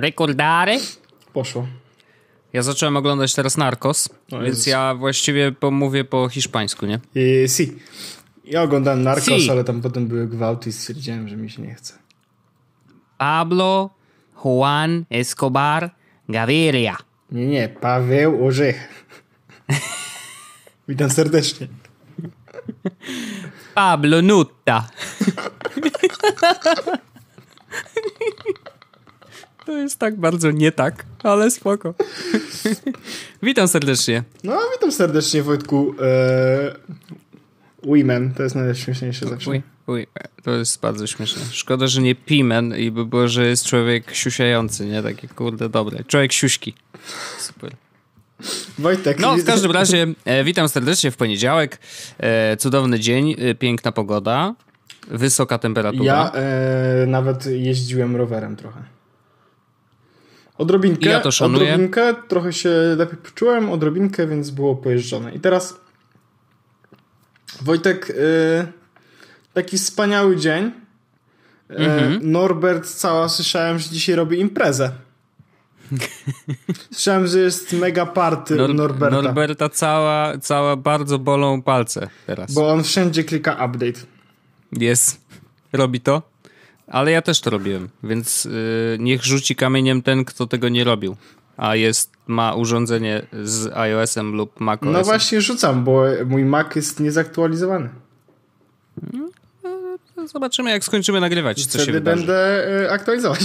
rekordare. Poszło. Ja zacząłem oglądać teraz Narcos, o, no, więc ja właściwie mówię po hiszpańsku, nie? Y si. Ja oglądałem Narcos, si. ale tam potem były gwałty i stwierdziłem, że mi się nie chce. Pablo Juan Escobar Gaviria. Nie, nie, Paweł Orzech. Witam serdecznie. Pablo Nutta. To jest tak bardzo nie tak, ale spoko. witam serdecznie. No, witam serdecznie, Wojtku. Eee, women, to jest najśmieszniejsze zawsze. Uj, uj, to jest bardzo śmieszne. Szkoda, że nie pimen i by było, że jest człowiek siusiający, nie? Taki kurde, dobre. Człowiek siuśki. Super. Wojtek. No, w każdym razie e, witam serdecznie w poniedziałek. E, cudowny dzień, e, piękna pogoda, wysoka temperatura. Ja e, nawet jeździłem rowerem trochę. Odrobinkę, ja to szanuję. odrobinkę, trochę się lepiej poczułem, odrobinkę, więc było pojeżdżone. I teraz Wojtek, y, taki wspaniały dzień. Y, mhm. Norbert cała słyszałem, że dzisiaj robi imprezę. Słyszałem, że jest mega party Nor Norberta. Norberta cała, cała bardzo bolą palce teraz. Bo on wszędzie klika update. Jest. Robi to? Ale ja też to robiłem, więc yy, niech rzuci kamieniem ten, kto tego nie robił, a jest, ma urządzenie z iOS-em lub macOS. No właśnie rzucam, bo mój Mac jest niezaktualizowany. No, zobaczymy, jak skończymy nagrywać, co Wtedy się wydarzy. będę y, aktualizować.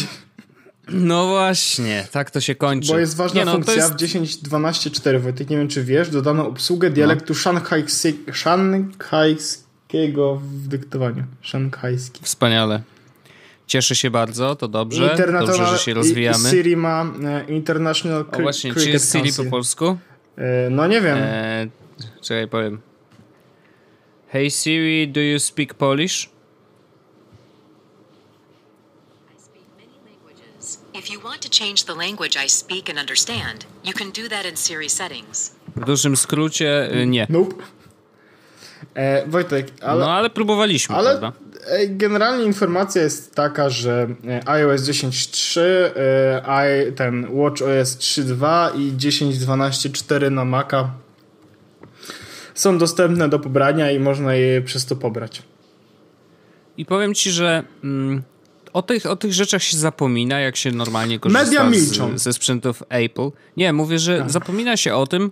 No właśnie, tak to się kończy. Bo jest ważna nie, no, funkcja jest... w 10.12.4, Wojtek, nie wiem czy wiesz, dodano obsługę dialektu no. szanghajskiego w dyktowaniu. Szanghajski. Wspaniale. Cieszę się bardzo, to dobrze. Dobrze, że się rozwijamy. Siri ma e, International Cr- o właśnie, Cricket czy jest Siri po polsku? E, no nie wiem. Eee, czekaj, powiem. Hey Siri, do you speak Polish? If you want to change the language I speak and understand, you can do that in Siri settings. W dużym skrócie e, nie. Nope. E, Wojtek, ale... No ale próbowaliśmy, ale prawda? Generalnie informacja jest taka, że e, iOS 10.3, e, ten WatchOS 3.2 i 10.12.4 na Maca są dostępne do pobrania i można je przez to pobrać. I powiem ci, że mm, o, tych, o tych rzeczach się zapomina, jak się normalnie korzysta Media milczą. z, ze sprzętów Apple. Nie, mówię, że tak. zapomina się o tym,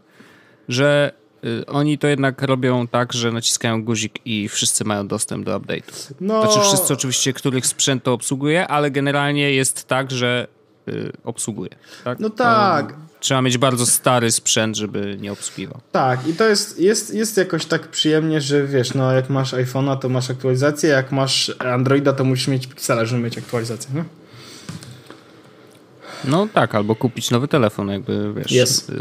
że Y, oni to jednak robią tak, że naciskają guzik i wszyscy mają dostęp do update'ów. No... Znaczy wszyscy oczywiście, których sprzęt to obsługuje, ale generalnie jest tak, że y, obsługuje. Tak? No tak. Um, trzeba mieć bardzo stary sprzęt, żeby nie obsługiwał. Tak, i to jest, jest, jest jakoś tak przyjemnie, że wiesz, no jak masz iPhone'a, to masz aktualizację, jak masz Androida, to musisz mieć Pixela, żeby mieć aktualizację, nie? No? No tak, albo kupić nowy telefon, jakby wiesz. Yes. Y,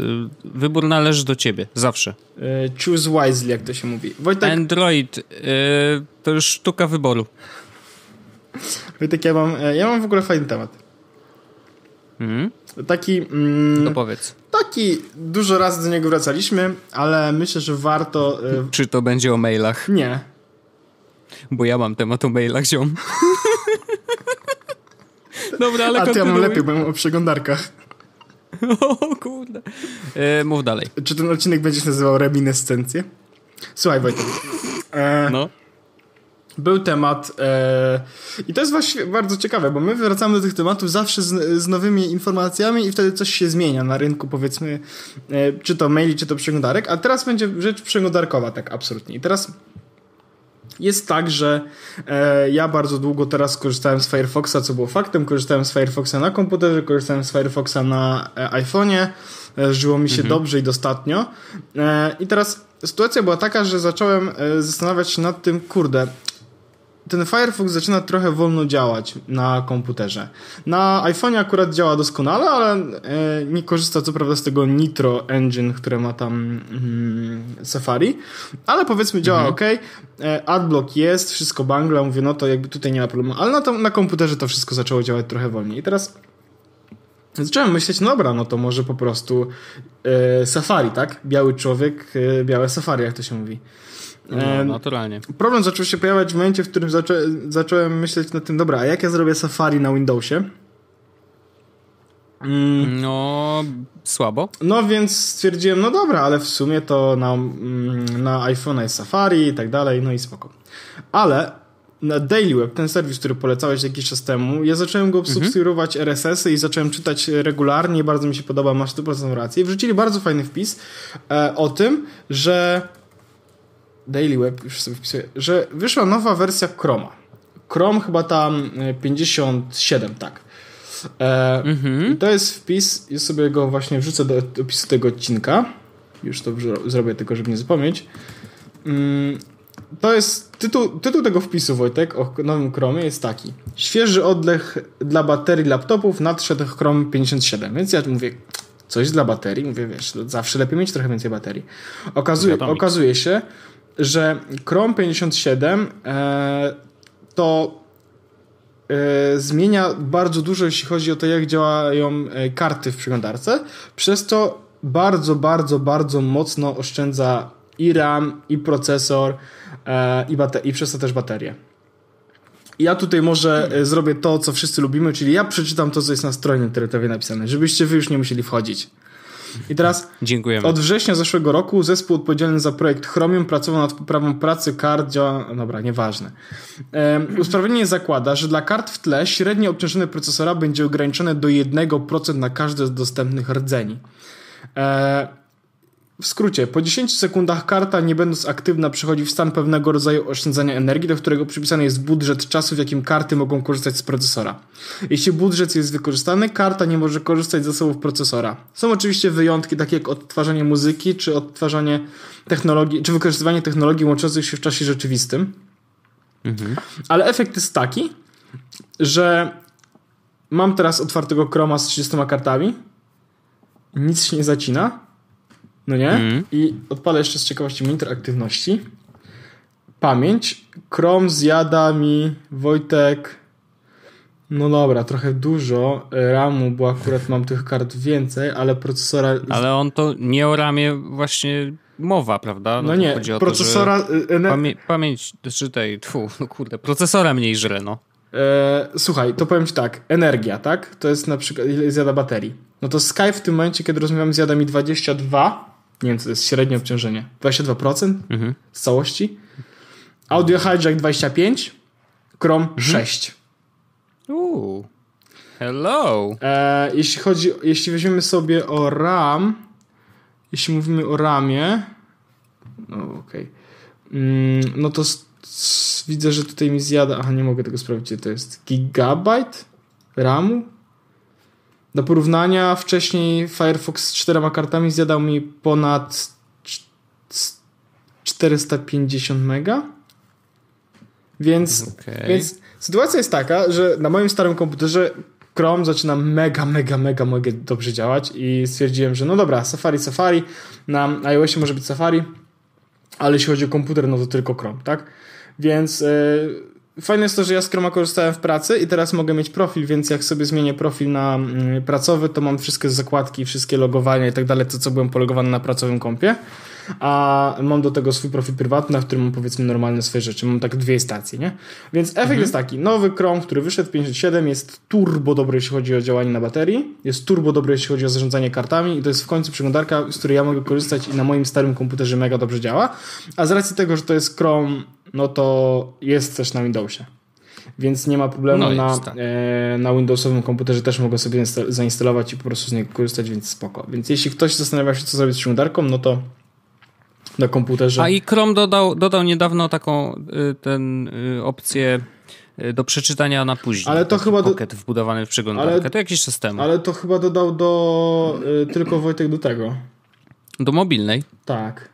wybór należy do ciebie, zawsze. E, choose wisely, jak to się mówi. Wojtek... Android y, to już sztuka wyboru. Wojtek, ja mam, e, ja mam w ogóle fajny temat. Mhm. Taki. No mm, Dopowiedz. Taki, dużo razy do niego wracaliśmy, ale myślę, że warto. Y... Czy to będzie o mailach? Nie. Bo ja mam temat o mailach, ziom. Dobra, ale A ty ja mam lepiej, bo mam o przeglądarkach. O kurde. E, mów dalej. Czy ten odcinek będzie się nazywał Reminiscencje? Słuchaj Wojtek. E, no. Był temat e, i to jest właśnie bardzo ciekawe, bo my wracamy do tych tematów zawsze z, z nowymi informacjami i wtedy coś się zmienia na rynku, powiedzmy, e, czy to maili, czy to przeglądarek, a teraz będzie rzecz przeglądarkowa tak absolutnie. I teraz jest tak, że e, ja bardzo długo teraz korzystałem z Firefoxa, co było faktem. Korzystałem z Firefoxa na komputerze, korzystałem z Firefoxa na e, iPhone'ie. E, żyło mi się mhm. dobrze i dostatnio. E, I teraz sytuacja była taka, że zacząłem e, zastanawiać się nad tym, kurde, ten Firefox zaczyna trochę wolno działać na komputerze. Na iPhone'ie akurat działa doskonale, ale e, nie korzysta co prawda z tego Nitro Engine, które ma tam mm, Safari, ale powiedzmy działa mhm. ok. E, Adblock jest, wszystko bangla, mówię, no to jakby tutaj nie ma problemu, ale na, to, na komputerze to wszystko zaczęło działać trochę wolniej. I teraz zacząłem myśleć, no dobra, no to może po prostu e, Safari, tak? Biały człowiek, e, białe Safari, jak to się mówi. No, naturalnie. Problem zaczął się pojawiać w momencie, w którym zaczę zacząłem myśleć nad tym, dobra, a jak ja zrobię Safari na Windowsie? Mm. No, słabo. No więc stwierdziłem, no dobra, ale w sumie to na, mm, na iPhone jest Safari i tak dalej, no i spoko. Ale na Daily Web, ten serwis, który polecałeś jakiś czas temu, ja zacząłem go substytuować mhm. RSS-y i zacząłem czytać regularnie, bardzo mi się podoba, masz 100% rację. Wrzucili bardzo fajny wpis e, o tym, że Daily Web, już sobie wpisuję, że wyszła nowa wersja Chroma. Chrome chyba tam 57, e, tak. E, mm -hmm. To jest wpis, ja sobie go właśnie wrzucę do opisu tego odcinka. Już to zrobię tylko, żeby nie zapomnieć. Mm, to jest tytuł, tytuł tego wpisu, Wojtek, o nowym Chromie jest taki. Świeży oddech dla baterii laptopów nadszedł Chrome 57. Więc ja mówię, coś dla baterii. Mówię, wiesz, zawsze lepiej mieć trochę więcej baterii. Okazuje, okazuje się, że Chrome 57 e, to e, zmienia bardzo dużo, jeśli chodzi o to, jak działają e, karty w przeglądarce, przez to bardzo, bardzo, bardzo mocno oszczędza i RAM, i procesor, e, i, i przez to też baterię. Ja tutaj może e, zrobię to, co wszyscy lubimy, czyli ja przeczytam to, co jest na stronie internetowej napisane, żebyście wy już nie musieli wchodzić. I teraz Dziękujemy. od września zeszłego roku zespół odpowiedzialny za projekt Chromium pracował nad poprawą pracy kart działa... No dobra, nieważne. Um, usprawiedliwienie zakłada, że dla kart w tle średnie obciążenie procesora będzie ograniczone do 1% na każde z dostępnych rdzeni. E, w skrócie, po 10 sekundach karta, nie będąc aktywna, przechodzi w stan pewnego rodzaju oszczędzania energii, do którego przypisany jest budżet czasu, w jakim karty mogą korzystać z procesora. Jeśli budżet jest wykorzystany, karta nie może korzystać z zasobów procesora. Są oczywiście wyjątki, takie jak odtwarzanie muzyki, czy odtwarzanie technologii, czy wykorzystywanie technologii łączących się w czasie rzeczywistym. Mhm. Ale efekt jest taki, że mam teraz otwartego Chroma z 30 kartami, nic się nie zacina, no nie? Mm. I odpalę jeszcze z ciekawości monitor aktywności. Pamięć. Chrome zjada mi Wojtek. No dobra, trochę dużo RAMu, bo akurat mam tych kart więcej, ale procesora. Ale on to nie o RAMie właśnie mowa, prawda? No, no nie, chodzi o procesora. To, że y, y, pamięć, czy znaczy tej, tfu, no kurde, procesora mniej źle, no. E, słuchaj, to powiem ci tak, energia, tak? To jest na przykład, ile zjada baterii. No to Sky w tym momencie, kiedy rozmawiam, zjada mi 22, nie wiem co to jest, średnie obciążenie, 22% mhm. z całości. Audio Hijack 25, Chrome mhm. 6. Uuu. Hello. E, jeśli chodzi, jeśli weźmiemy sobie o RAM, jeśli mówimy o RAMie, no okej, okay. Mm, no to widzę, że tutaj mi zjada, aha nie mogę tego sprawdzić, to jest gigabajt RAMu? Do porównania wcześniej Firefox z czterema kartami zjadał mi ponad 450 mega. Więc, okay. więc sytuacja jest taka, że na moim starym komputerze Chrome zaczyna mega, mega, mega, mega dobrze działać i stwierdziłem, że no dobra, Safari, Safari, na iOSie może być Safari, ale jeśli chodzi o komputer, no to tylko Chrome, tak? Więc yy, Fajne jest to, że ja z Chroma korzystałem w pracy i teraz mogę mieć profil, więc jak sobie zmienię profil na mm, pracowy, to mam wszystkie zakładki, wszystkie logowania i tak dalej, to co byłem polegowany na pracowym kompie. A mam do tego swój profil prywatny, w którym mam powiedzmy normalne swoje rzeczy. Mam tak dwie stacje, nie? Więc efekt mhm. jest taki. Nowy Chrome, który wyszedł 57 jest turbo dobry, jeśli chodzi o działanie na baterii. Jest turbo dobry, jeśli chodzi o zarządzanie kartami i to jest w końcu przeglądarka, z której ja mogę korzystać i na moim starym komputerze mega dobrze działa. A z racji tego, że to jest Chrome no to jest też na Windowsie. Więc nie ma problemu no na, tak. e, na Windowsowym komputerze też mogę sobie zainstalować i po prostu z niego korzystać, więc spoko. Więc jeśli ktoś zastanawia się, co zrobić z ściągarką, no to na komputerze. A i Chrome dodał, dodał niedawno taką y, ten y, opcję y, do przeczytania na później. Ale to chyba kokiet do... wbudowany w przeglądarkę. Ale... To jakiś system. Ale to chyba dodał do tylko Wojtek do tego. Do mobilnej? Tak.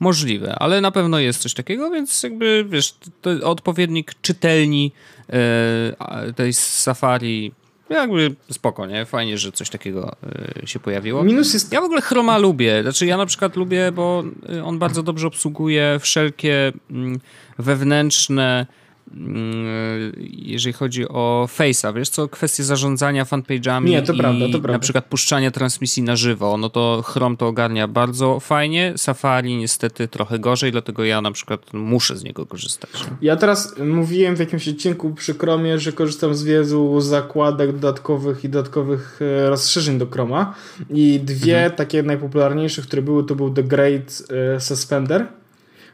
Możliwe, ale na pewno jest coś takiego, więc jakby, wiesz, odpowiednik czytelni e, tej safari jakby spoko, nie? Fajnie, że coś takiego e, się pojawiło. Minus jest... Ja w ogóle Chroma lubię. Znaczy ja na przykład lubię, bo e, on bardzo dobrze obsługuje wszelkie mm, wewnętrzne Mm, jeżeli chodzi o Face'a, wiesz co, kwestie zarządzania fanpage'ami Nie, to i prawda, to na przykład puszczania transmisji na żywo, no to Chrome to ogarnia bardzo fajnie, Safari niestety trochę gorzej, dlatego ja na przykład muszę z niego korzystać. Ja teraz mówiłem w jakimś odcinku przy Chromie, że korzystam z wielu zakładek dodatkowych i dodatkowych e, rozszerzeń do Chroma i dwie mhm. takie najpopularniejsze, które były, to był The Great e, Suspender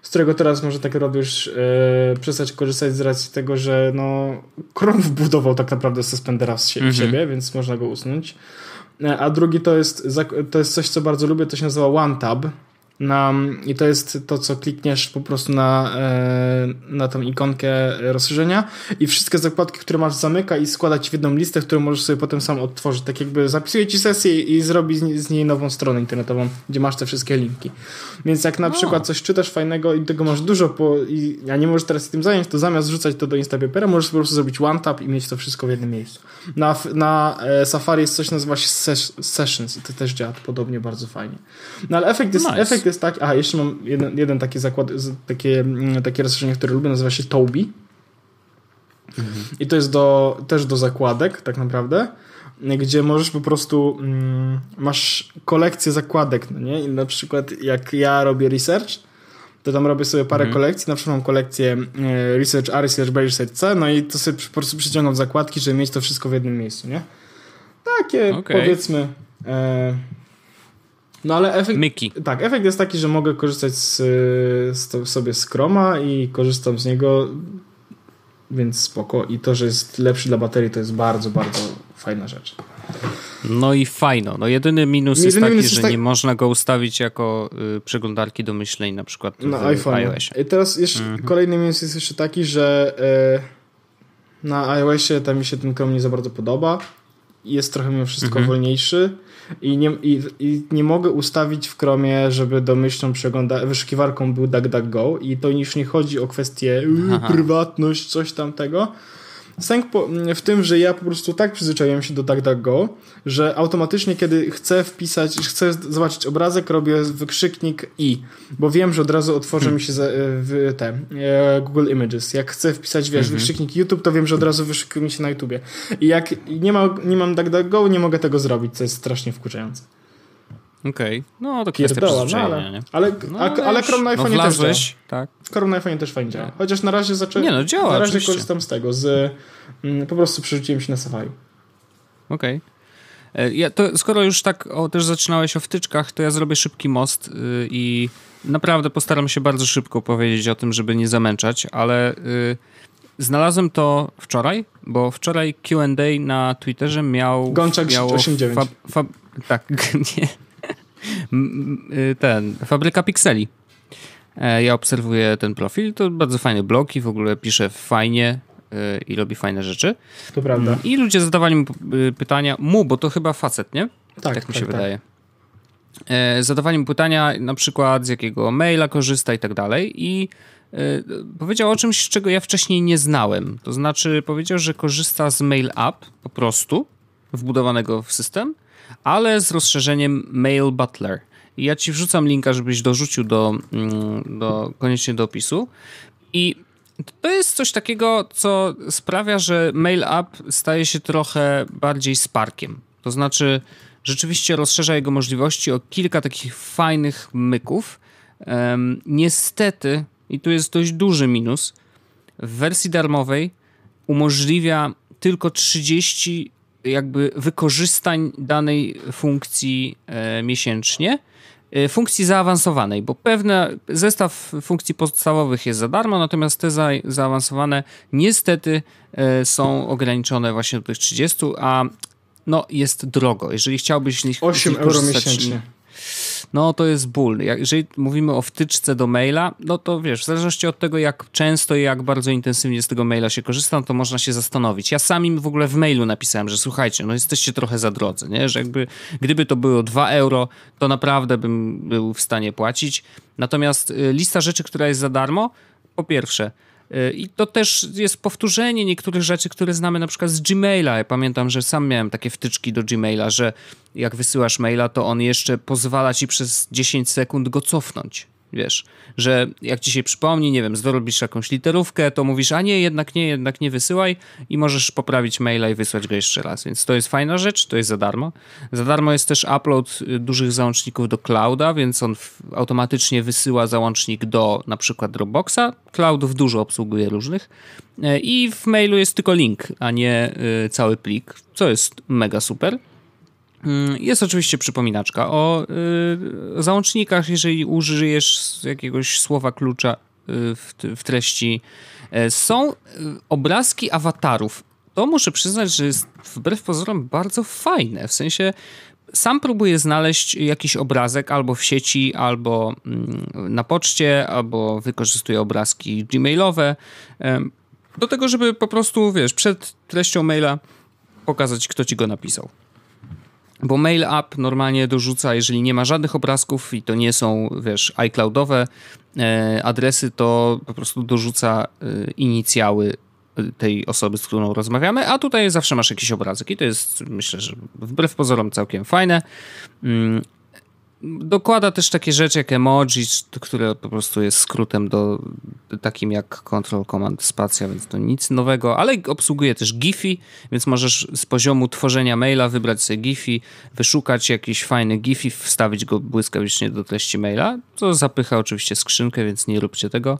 z którego teraz może tak naprawdę e, przestać korzystać z racji tego, że no, Chrome wbudował tak naprawdę suspendera w, sie- w mhm. siebie, więc można go usunąć. E, a drugi to jest, to jest coś, co bardzo lubię, to się nazywa OneTab na I to jest to, co klikniesz po prostu na, e, na tą ikonkę rozszerzenia i wszystkie zakładki, które masz zamyka i składa ci w jedną listę, którą możesz sobie potem sam odtworzyć. Tak jakby zapisuje ci sesję i zrobi z niej nową stronę internetową, gdzie masz te wszystkie linki. Więc jak na o. przykład coś czytasz fajnego i tego masz dużo, po, i, a nie możesz teraz się tym zająć, to zamiast rzucać to do Instapapera, możesz po prostu zrobić one tap i mieć to wszystko w jednym miejscu. Na, na e, Safari jest coś, nazywa się ses Sessions i to też działa podobnie bardzo fajnie. No ale efekt jest, nice. efekt jest jest tak, a jeszcze mam jeden, jeden taki zakład, takie, mm, takie rozszerzenie, które lubię, nazywa się Toby. I to jest do, też do zakładek, tak naprawdę, gdzie możesz po prostu, mm, masz kolekcję zakładek, no nie? I na przykład jak ja robię research, to tam robię sobie parę mhm. kolekcji, na przykład mam kolekcję e, Research A, Research B, Research C, no i to sobie po prostu przyciągam zakładki, żeby mieć to wszystko w jednym miejscu, nie? Takie, okay. powiedzmy... E, no ale efekt. Tak, efekt jest taki, że mogę korzystać z, y, z sobie z Chroma i korzystam z niego, więc spoko. I to, że jest lepszy dla baterii, to jest bardzo, bardzo fajna rzecz. No i fajno. No jedyny minus jedyny jest taki, minus jest że tak... nie można go ustawić jako y, przeglądarki do myśleń na przykład na iPhone. I teraz jeszcze mhm. kolejny minus jest jeszcze taki, że y, na iOSie tam mi się ten Chrome nie za bardzo podoba. Jest trochę mimo wszystko mhm. wolniejszy i nie, i, i nie mogę ustawić w Chromie, żeby domyślną przegląda wyszukiwarką był DuckDuckGo i to już nie chodzi o kwestię yy, prywatność, coś tamtego, Sęk w tym, że ja po prostu tak przyzwyczaiłem się do DuckDuckGo, że automatycznie, kiedy chcę wpisać, chcę zobaczyć obrazek, robię wykrzyknik i, bo wiem, że od razu otworzy hmm. mi się e, w te e, Google Images. Jak chcę wpisać, wiesz, hmm. wykrzyknik YouTube, to wiem, że od razu wyszukuje mi się na YouTubie. I jak nie, ma, nie mam DuckDuckGo, nie mogę tego zrobić, co jest strasznie wkurzające. Okej, okay. no to kwestia Pierdoła, no, no, no, ale, ale, no, ale, ale Chrome na iPhone no, też działa. Tak. Chrome na iPhone też fajnie działa. Tak. Chociaż na razie zaczę... Nie no, działa, Na razie oczywiście. korzystam z tego, z... Mm, po prostu przerzuciłem się na Safari. Okej. Okay. E, ja to, skoro już tak o, też zaczynałeś o wtyczkach, to ja zrobię szybki most yy, i naprawdę postaram się bardzo szybko powiedzieć o tym, żeby nie zamęczać, ale yy, znalazłem to wczoraj, bo wczoraj QA na Twitterze miał. Gączek miało 89. Fa, fa, tak, nie. Y, ten, fabryka pikseli. E, ja obserwuję ten profil, to bardzo fajny blog i w ogóle pisze fajnie y, i robi fajne rzeczy. To prawda. Mm, I ludzie zadawali mu y, pytania, mu, bo to chyba facet, nie? Tak, tak mi tak, się tak, wydaje. Tak zadawali mu pytania, na przykład z jakiego maila korzysta i tak dalej. I powiedział o czymś, czego ja wcześniej nie znałem. To znaczy, powiedział, że korzysta z Mail App po prostu, wbudowanego w system ale z rozszerzeniem Mail Butler. I ja ci wrzucam linka, żebyś dorzucił do, mm, do, koniecznie do opisu. I to jest coś takiego, co sprawia, że Mail App staje się trochę bardziej sparkiem. To znaczy, rzeczywiście rozszerza jego możliwości o kilka takich fajnych myków. Um, niestety, i tu jest dość duży minus, w wersji darmowej umożliwia tylko 30 jakby wykorzystań danej funkcji e, miesięcznie, e, funkcji zaawansowanej, bo pewne zestaw funkcji podstawowych jest za darmo, natomiast te za, zaawansowane niestety e, są ograniczone właśnie do tych 30, a no jest drogo. Jeżeli chciałbyś nich 8 euro miesięcznie no to jest ból. jeżeli mówimy o wtyczce do maila, no to wiesz, w zależności od tego, jak często i jak bardzo intensywnie z tego maila się korzystam, no to można się zastanowić. Ja sam im w ogóle w mailu napisałem, że słuchajcie, no jesteście trochę za drodzy, nie? Że jakby, gdyby to było 2 euro, to naprawdę bym był w stanie płacić. Natomiast y, lista rzeczy, która jest za darmo, po pierwsze, Y, I to też jest powtórzenie niektórych rzeczy, które znamy na przykład z Gmaila. Ja pamiętam, że sam miałem takie wtyczki do Gmaila, że jak wysyłasz maila, to on jeszcze pozwala ci przez 10 sekund go cofnąć. Wiesz, że jak ci się przypomni, nie wiem, zrobisz jakąś literówkę, to mówisz, a nie, jednak nie, jednak nie wysyłaj i możesz poprawić maila i wysłać go jeszcze raz. Więc to jest fajna rzecz, to jest za darmo. Za darmo jest też upload y, dużych załączników do clouda, więc on automatycznie wysyła załącznik do na przykład Dropboxa. Cloudów dużo obsługuje różnych e, i w mailu jest tylko link, a nie y, cały plik, co jest mega super. Mm, jest oczywiście przypominaczka o y, załącznikach, jeżeli użyjesz jakiegoś słowa klucza y, w, w, treści. E, są y, obrazki awatarów. To muszę przyznać, że jest wbrew pozorom bardzo fajne. W sensie sam próbuję znaleźć jakiś obrazek albo w sieci, albo mm, na poczcie, albo wykorzystuję obrazki gmailowe do tego, żeby po prostu, wiesz, przed treścią maila pokazać, kto ci go napisał. Bo Mail App normalnie dorzuca, jeżeli nie ma żadnych obrazków i to nie są, wiesz, iCloudowe e, adresy, to po prostu dorzuca e, inicjały e, tej osoby, z którą rozmawiamy, a tutaj zawsze masz jakiś obrazek i to jest, myślę, że wbrew pozorom całkiem fajne. Mm, dokłada też takie rzeczy jak emoji, które po prostu jest skrótem do takim jak Control Command Spacja, więc to nic nowego, ale obsługuje też GIFI, więc możesz z poziomu tworzenia maila wybrać sobie GIFI, wyszukać jakiś fajny GIFI, wstawić go błyskawicznie do treści maila. Co zapycha oczywiście skrzynkę, więc nie róbcie tego.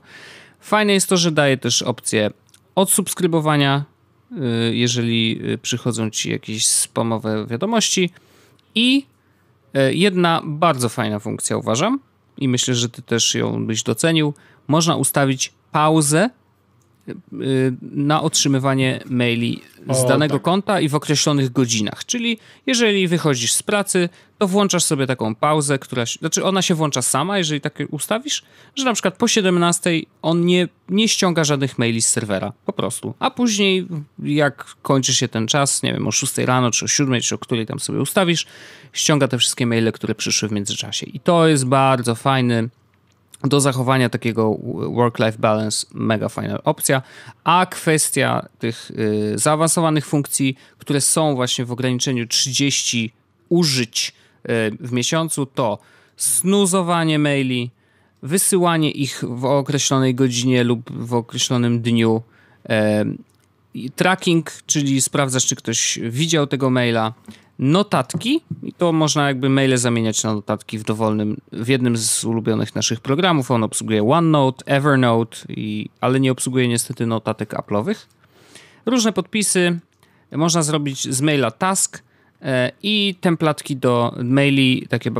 Fajne jest to, że daje też opcję odsubskrybowania, y, jeżeli y, przychodzą ci jakieś spamowe wiadomości i E, jedna bardzo fajna funkcja uważam i myślę, że ty też ją byś docenił. Można ustawić pauzę na otrzymywanie maili z o, danego tak. konta i w określonych godzinach. Czyli jeżeli wychodzisz z pracy, to włączasz sobie taką pauzę, która, znaczy ona się włącza sama, jeżeli tak ustawisz, że na przykład po 17 on nie, nie ściąga żadnych maili z serwera, po prostu. A później jak kończy się ten czas, nie wiem, o 6 rano, czy o 7, czy o której tam sobie ustawisz, ściąga te wszystkie maile, które przyszły w międzyczasie. I to jest bardzo fajny do zachowania takiego work-life balance mega fajna opcja, a kwestia tych y, zaawansowanych funkcji, które są właśnie w ograniczeniu 30 użyć y, w miesiącu, to snuzowanie maili, wysyłanie ich w określonej godzinie lub w określonym dniu, y, tracking, czyli sprawdzasz, czy ktoś widział tego maila, notatki i to można jakby maile zamieniać na notatki w dowolnym, w jednym z ulubionych naszych programów. On obsługuje OneNote, Evernote, i, ale nie obsługuje niestety notatek Apple'owych. Różne podpisy, można zrobić z maila task e, i templatki do maili, takie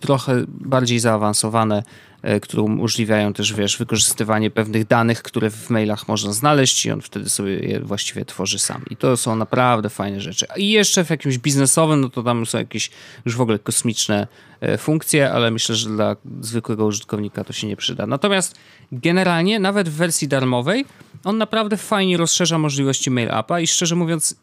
trochę bardziej zaawansowane, e, które umożliwiają też, wiesz, wykorzystywanie pewnych danych, które w mailach można znaleźć i on wtedy sobie je właściwie tworzy sam. I to są naprawdę fajne rzeczy. I jeszcze w jakimś biznesowym, no to tam są jakieś już w ogóle kosmiczne e, funkcje, ale myślę, że dla zwykłego użytkownika to się nie przyda. Natomiast generalnie, nawet w wersji darmowej, on naprawdę fajnie rozszerza możliwości mail appa i szczerze mówiąc,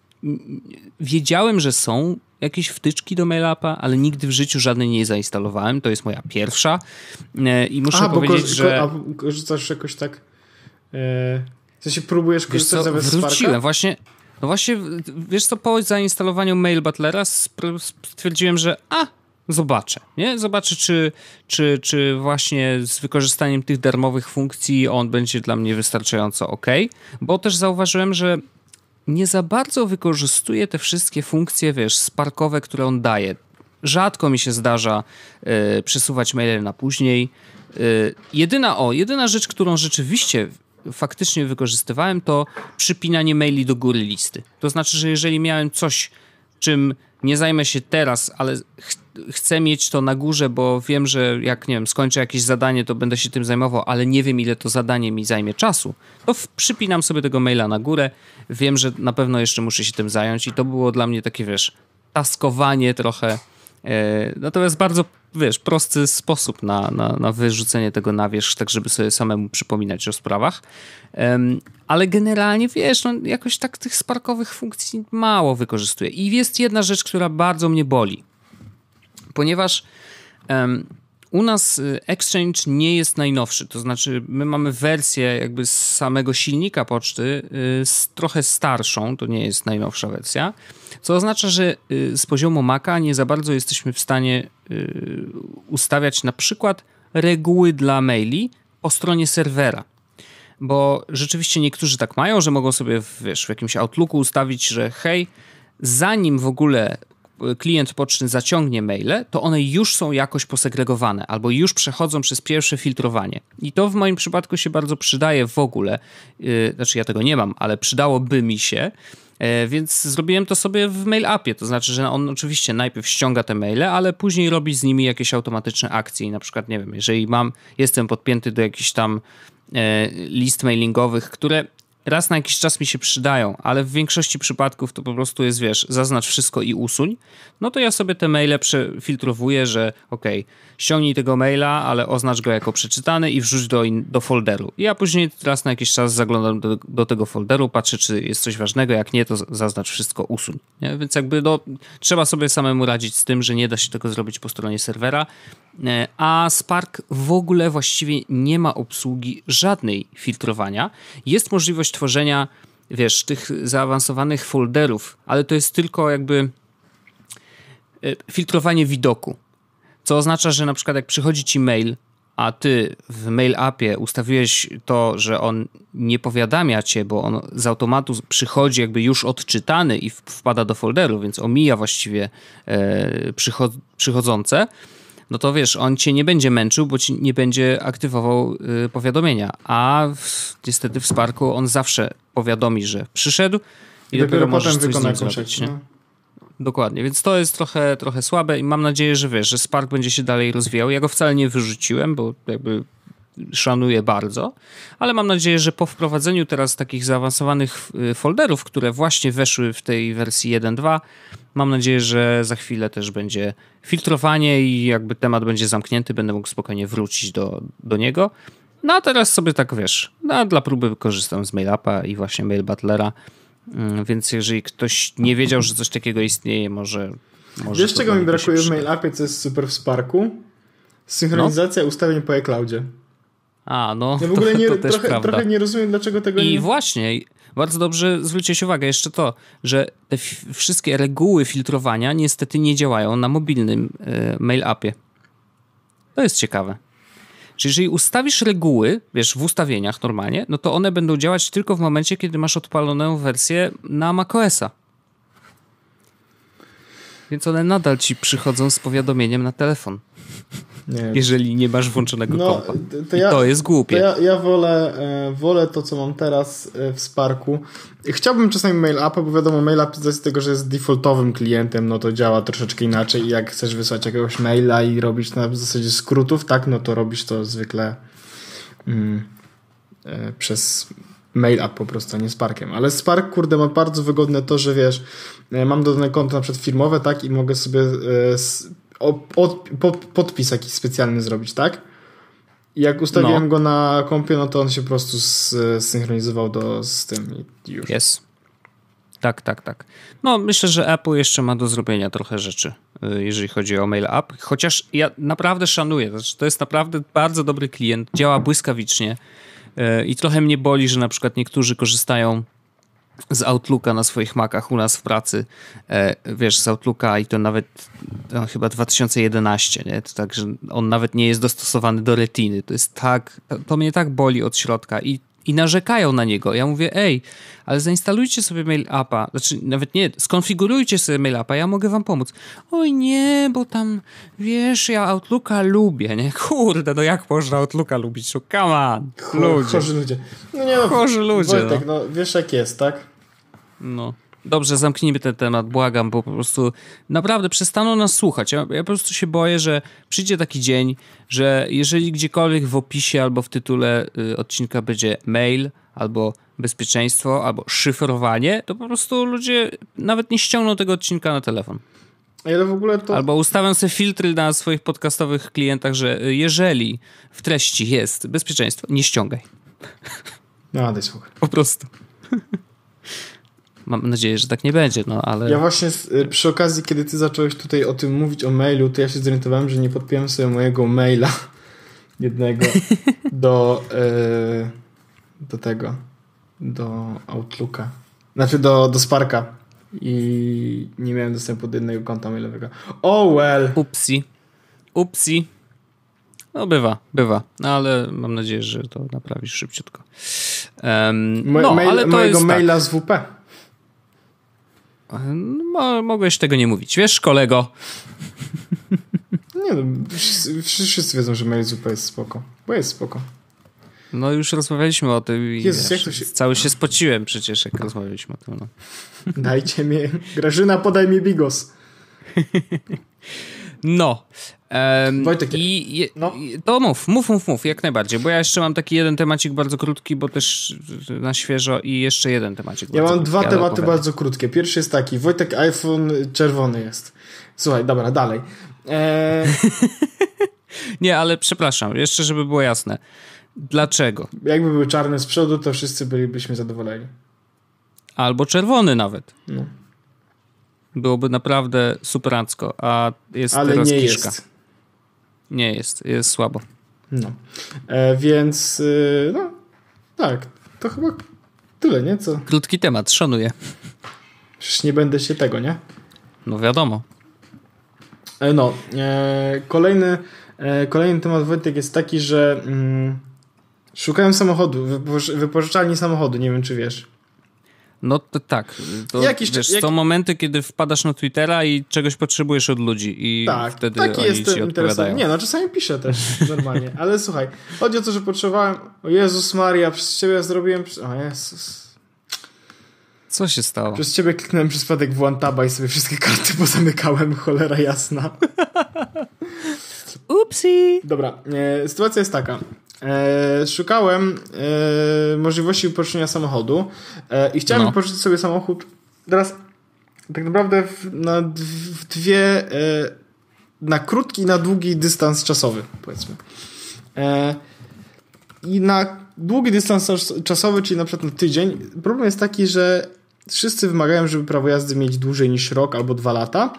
wiedziałem, że są jakieś wtyczki do MailUpa, ale nigdy w życiu żadnej nie zainstalowałem. To jest moja pierwsza. E, I muszę a, powiedzieć, że. A korzystasz jakoś tak. Yy, e, się próbujesz korzystać co, Wróciłem, właśnie. No właśnie, wiesz co, po zainstalowaniu Mail Butlera stwierdziłem, że a, zobaczę, nie? Zobaczę, czy, czy, czy właśnie z wykorzystaniem tych darmowych funkcji on będzie dla mnie wystarczająco ok, bo też zauważyłem, że nie za bardzo wykorzystuje te wszystkie funkcje, wiesz, sparkowe, które on daje. Rzadko mi się zdarza y, przesuwać maile na później. Y, jedyna, o, jedyna rzecz, którą rzeczywiście faktycznie wykorzystywałem, to przypinanie maili do góry listy. To znaczy, że jeżeli miałem coś, czym nie zajmę się teraz, ale chcę mieć to na górze, bo wiem, że jak nie wiem, skończę jakieś zadanie, to będę się tym zajmował, ale nie wiem, ile to zadanie mi zajmie czasu, to przypinam sobie tego maila na górę. Wiem, że na pewno jeszcze muszę się tym zająć, i to było dla mnie takie, wiesz, taskowanie trochę. E, natomiast bardzo, wiesz, prosty sposób na, na, na wyrzucenie tego na wierzch, tak żeby sobie samemu przypominać o sprawach. ale generalnie, wiesz, no, jakoś tak tych sparkowych funkcji mało wykorzystuję. I jest jedna rzecz, która bardzo mnie boli ponieważ um, u nas y, Exchange nie jest najnowszy, to znaczy my mamy wersję jakby z samego silnika poczty, y, z trochę starszą, to nie jest najnowsza wersja, co oznacza, że y, z poziomu Maca nie za bardzo jesteśmy w stanie ustawiać na przykład reguły dla maili po stronie serwera. Bo rzeczywiście niektórzy tak mają, że mogą sobie wiesz, w jakimś Outlooku ustawić, że hej, zanim w ogóle klient poczty zaciągnie maile, to one już są jakoś posegregowane albo już przechodzą przez pierwsze filtrowanie. I to w moim przypadku się bardzo przydaje w ogóle. Y, znaczy, ja tego nie mam, ale przydałoby mi się. E, więc zrobiłem to sobie w mail appie, to znaczy, że on oczywiście najpierw ściąga te maile, ale później robi z nimi jakieś automatyczne akcje. I na przykład, nie wiem, jeżeli mam, jestem podpięty do jakichś tam e, list mailingowych, które raz na jakiś czas mi się przydają, ale w większości przypadków to po prostu jest, wiesz, zaznacz wszystko i usuń, no to ja sobie te maile przefiltrowuję, że okej, okay, ściągnij tego maila, ale oznacz go jako przeczytany i wrzuć do, in, do folderu. I ja później raz na jakiś czas zaglądam do, do, tego folderu, patrzę, czy jest coś ważnego, jak nie, to zaznacz wszystko, usuń. Nie? Więc jakby no, trzeba sobie samemu radzić z tym, że nie da się tego zrobić po stronie serwera, E, a Spark w ogóle właściwie nie ma obsługi żadnej filtrowania. Jest możliwość tworzenia, wiesz, tych zaawansowanych folderów, ale to jest tylko jakby e, filtrowanie widoku. Co oznacza, że na przykład jak przychodzi ci mail, a ty w mail appie ustawiłeś to, że on nie powiadamia cię, bo on z automatu przychodzi jakby już odczytany i wpada do folderu, więc omija właściwie e, przychodzące no to wiesz, on cię nie będzie męczył, bo ci nie będzie aktywował y, powiadomienia. A w, niestety w Sparku on zawsze powiadomi, że przyszedł i, I dopiero, dopiero potem wykona zrobić, nie? No. Dokładnie, więc to jest trochę, trochę słabe i mam nadzieję, że wiesz, że Spark będzie się dalej rozwijał. Ja go wcale nie wyrzuciłem, bo jakby szanuję bardzo, ale mam nadzieję, że po wprowadzeniu teraz takich zaawansowanych y, folderów, które właśnie weszły w tej wersji 1.2, Mam nadzieję, że za chwilę też będzie filtrowanie i jakby temat będzie zamknięty, będę mógł spokojnie wrócić do, do niego. No a teraz sobie tak wiesz, no, dla próby korzystam z MailUpa i właśnie Mail Butlera, mm, więc jeżeli ktoś nie wiedział, że coś takiego istnieje, może. może wiesz, czego mi brakuje w MailUpie, co jest super w Sparku? Synchronizacja no. ustawień po e-cloudzie. A, no. Ja w ogóle nie, to, to trochę, trochę, nie rozumiem, dlaczego tego I nie. I właśnie, bardzo dobrze zwróciłeś uwagę jeszcze to, że te wszystkie reguły filtrowania niestety nie działają na mobilnym e, mail appie. To jest ciekawe. Czyli jeżeli ustawisz reguły, wiesz, w ustawieniach normalnie, no to one będą działać tylko w momencie, kiedy masz odpaloną wersję na macOSa. Więc one nadal ci przychodzą z powiadomieniem na telefon jeżeli nie masz włączonego no, kompa. To, ja, to, jest głupie. To ja, ja wolę, e, wolę to, co mam teraz e, w Sparku. Chciałbym czasami mail upa, bo wiadomo, mail up z tego, że jest defaultowym klientem, no to działa troszeczkę inaczej i jak chcesz wysłać jakiegoś maila i robić na zasadzie skrótów, tak, no to robisz to zwykle mm, e, przez mail up po prostu, nie Sparkiem. Ale Spark, kurde, ma bardzo wygodne to, że wiesz, mam dodane konto na przykład firmowe, tak, i mogę sobie od, po, podpis jakiś specjalny zrobić, tak? jak ustawiłem no. go na kompie, no to on się po prostu zsynchronizował do, z tym i już. Jest. Tak, tak, tak. No, myślę, że Apple jeszcze ma do zrobienia trochę rzeczy, y, jeżeli chodzi o Mail App. Chociaż ja naprawdę szanuję, to znaczy, jest naprawdę bardzo dobry klient, działa błyskawicznie y, i trochę mnie boli, że na przykład niektórzy korzystają z Outlooka na swoich makach u nas w pracy, e, wiesz, z Outlooka i to nawet no, chyba 2011, nie? To tak, że on nawet nie jest dostosowany do retiny. To jest tak, to, to mnie tak boli od środka i i narzekają na niego. Ja mówię, ej, ale zainstalujcie sobie mail appa, znaczy nawet nie, skonfigurujcie sobie mail appa, ja mogę wam pomóc. Oj nie, bo tam, wiesz, ja Outlooka lubię, nie? Kurde, no jak można Outlooka lubić? No come on, ludzie. Chorzy ludzie. No nie, no, chorzy ludzie. Wojtek, no. no wiesz jak jest, tak? No. Dobrze, zamknijmy ten temat, błagam, bo po prostu naprawdę przestaną nas słuchać. Ja, ja po prostu się boję, że przyjdzie taki dzień, że jeżeli gdziekolwiek w opisie albo w tytule y, odcinka będzie mail albo bezpieczeństwo, albo szyfrowanie, to po prostu ludzie nawet nie ściągną tego odcinka na telefon. To... Albo ustawiam sobie filtry na swoich podcastowych klientach, że y, jeżeli w treści jest bezpieczeństwo, nie ściągaj. No, daj słuchaj. Po prostu. Mam nadzieję, że tak nie będzie, no ale... Ja właśnie y, przy okazji, kiedy ty zacząłeś tutaj o tym mówić, o mailu, to ja się zorientowałem, że nie podpiąłem sobie mojego maila jednego do, y, do tego, do Outlooka. Znaczy do, do Sparka. I nie miałem dostępu do jednego konta mailowego. Oh well! Upsi. Upsi. No bywa, bywa. No ale mam nadzieję, że to naprawisz szybciutko. Um, no, Mail, ale to mojego jest tak. maila tak. z WP. Mo no, mogłeś tego nie mówić. Wiesz, kolego. Nie no, wszyscy, wszyscy wiedzą, że Melizupa jest spoko. Bo jest spoko. No już rozmawialiśmy o tym i Jezus, wiesz, się... cały się spociłem przecież, jak rozmawialiśmy o tym. No. Dajcie mi... Grażyna, podaj mi bigos. No. Um, Wojtek, i, je, no. to mów, mów, mów, mów, jak najbardziej, bo ja jeszcze mam taki jeden temacik bardzo krótki, bo też na świeżo i jeszcze jeden temacik. Ja mam dwa tematy opowiadam. bardzo krótkie. Pierwszy jest taki, Wojtek iPhone czerwony jest. Słuchaj, dobra, dalej. E, Nie, ale przepraszam, jeszcze żeby było jasne. Dlaczego? Jakby były czarne z przodu, to wszyscy bylibyśmy zadowoleni. Albo czerwony nawet. No byłoby naprawdę superacko, a jest Ale teraz nie kiszka. Jest. Nie jest, jest słabo. No. E, więc y, no, tak, to chyba tyle, nie? Co? Krótki temat, szanuję. Przecież nie będę się tego, nie? No wiadomo. E, no, e, kolejny, e, kolejny temat Wojtek jest taki, że mm, szukałem samochodu, wypożyczalni samochodu, nie wiem czy wiesz. No to tak. To, Jakiś, wiesz, jak... Są momenty, kiedy wpadasz na Twittera i czegoś potrzebujesz od ludzi i tak, wtedy taki oni jest ci odpowiadają. Nie, no czasami piszę też normalnie, ale słuchaj, chodzi o to, że potrzebowałem o Jezus Maria, przez ciebie zrobiłem... O Jezus... Co się stało? Przez ciebie kliknąłem przez przypadek w OneTaba i sobie wszystkie karty pozamykałem, cholera jasna. Upsi! Dobra, e, sytuacja jest taka. E, szukałem e, możliwości wypożyczenia samochodu e, i chciałem no. wypożyczyć sobie samochód teraz tak naprawdę w, na w dwie e, na krótki i na długi dystans czasowy powiedzmy e, i na długi dystans czasowy, czyli na przykład na tydzień problem jest taki, że wszyscy wymagają, żeby prawo jazdy mieć dłużej niż rok albo dwa lata,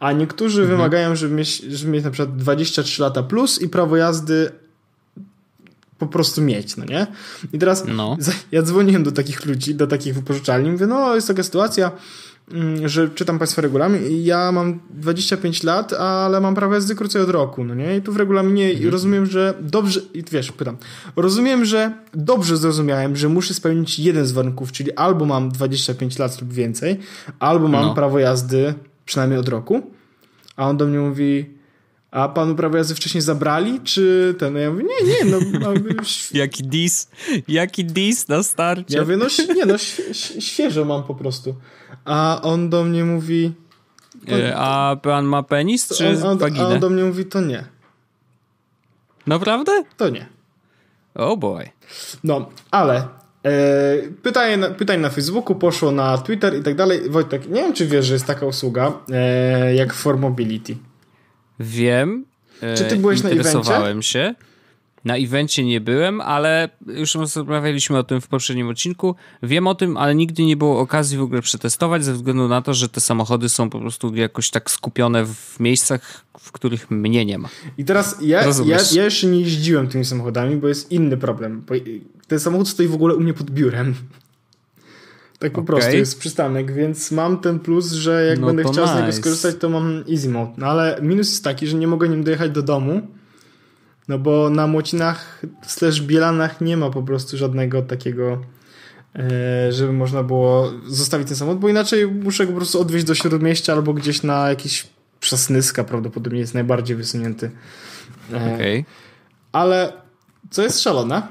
a niektórzy mhm. wymagają, żeby mieć, żeby mieć na przykład 23 lata plus i prawo jazdy po prostu mieć, no nie? I teraz no. ja dzwoniłem do takich ludzi, do takich wypożyczalni, mówię, no jest taka sytuacja, mm, że czytam Państwa regulamin i ja mam 25 lat, ale mam prawo jazdy krócej od roku, no nie? I tu w regulaminie mhm. rozumiem, że dobrze, i wiesz, pytam, rozumiem, że dobrze zrozumiałem, że muszę spełnić jeden z warunków, czyli albo mam 25 lat lub więcej, albo mam no. prawo jazdy przynajmniej od roku, a on do mnie mówi, a panu prawo jazdy wcześniej zabrali, czy ten? Ja mówię, nie, nie, no. no jaki dis, jaki dis na starcie. Ja mówię, no nie, no świeżo mam po prostu. A on do mnie mówi... E, a pan ma penis, czy on, on, A on do mnie mówi, to nie. Naprawdę? To nie. Oh boy. No, ale e, pytanie, na, pytanie na Facebooku poszło na Twitter i tak dalej. Wojtek, nie wiem, czy wiesz, że jest taka usługa e, jak For Mobility. Wiem. Czy ty e, byłeś na evencie? się. Na evencie nie byłem, ale już rozmawialiśmy o tym w poprzednim odcinku. Wiem o tym, ale nigdy nie było okazji w ogóle przetestować, ze względu na to, że te samochody są po prostu jakoś tak skupione w miejscach, w których mnie nie ma. I teraz ja, ja, ja, jeszcze nie jeździłem tymi samochodami, bo jest inny problem. Ten samochód stoi w ogóle u mnie pod biurem. Tak po okay. prostu jest przystanek, więc mam ten plus, że jak no będę chciał nice. z niego skorzystać, to mam easy mode. No ale minus jest taki, że nie mogę nim dojechać do domu, no bo na Młocinach slash Bielanach nie ma po prostu żadnego takiego e, żeby można było zostawić ten samochód, bo inaczej muszę go po prostu odwieźć do śródmieścia albo gdzieś na jakieś przesnyska prawdopodobnie jest najbardziej wysunięty. E, Okej. Okay. Ale co jest szalone,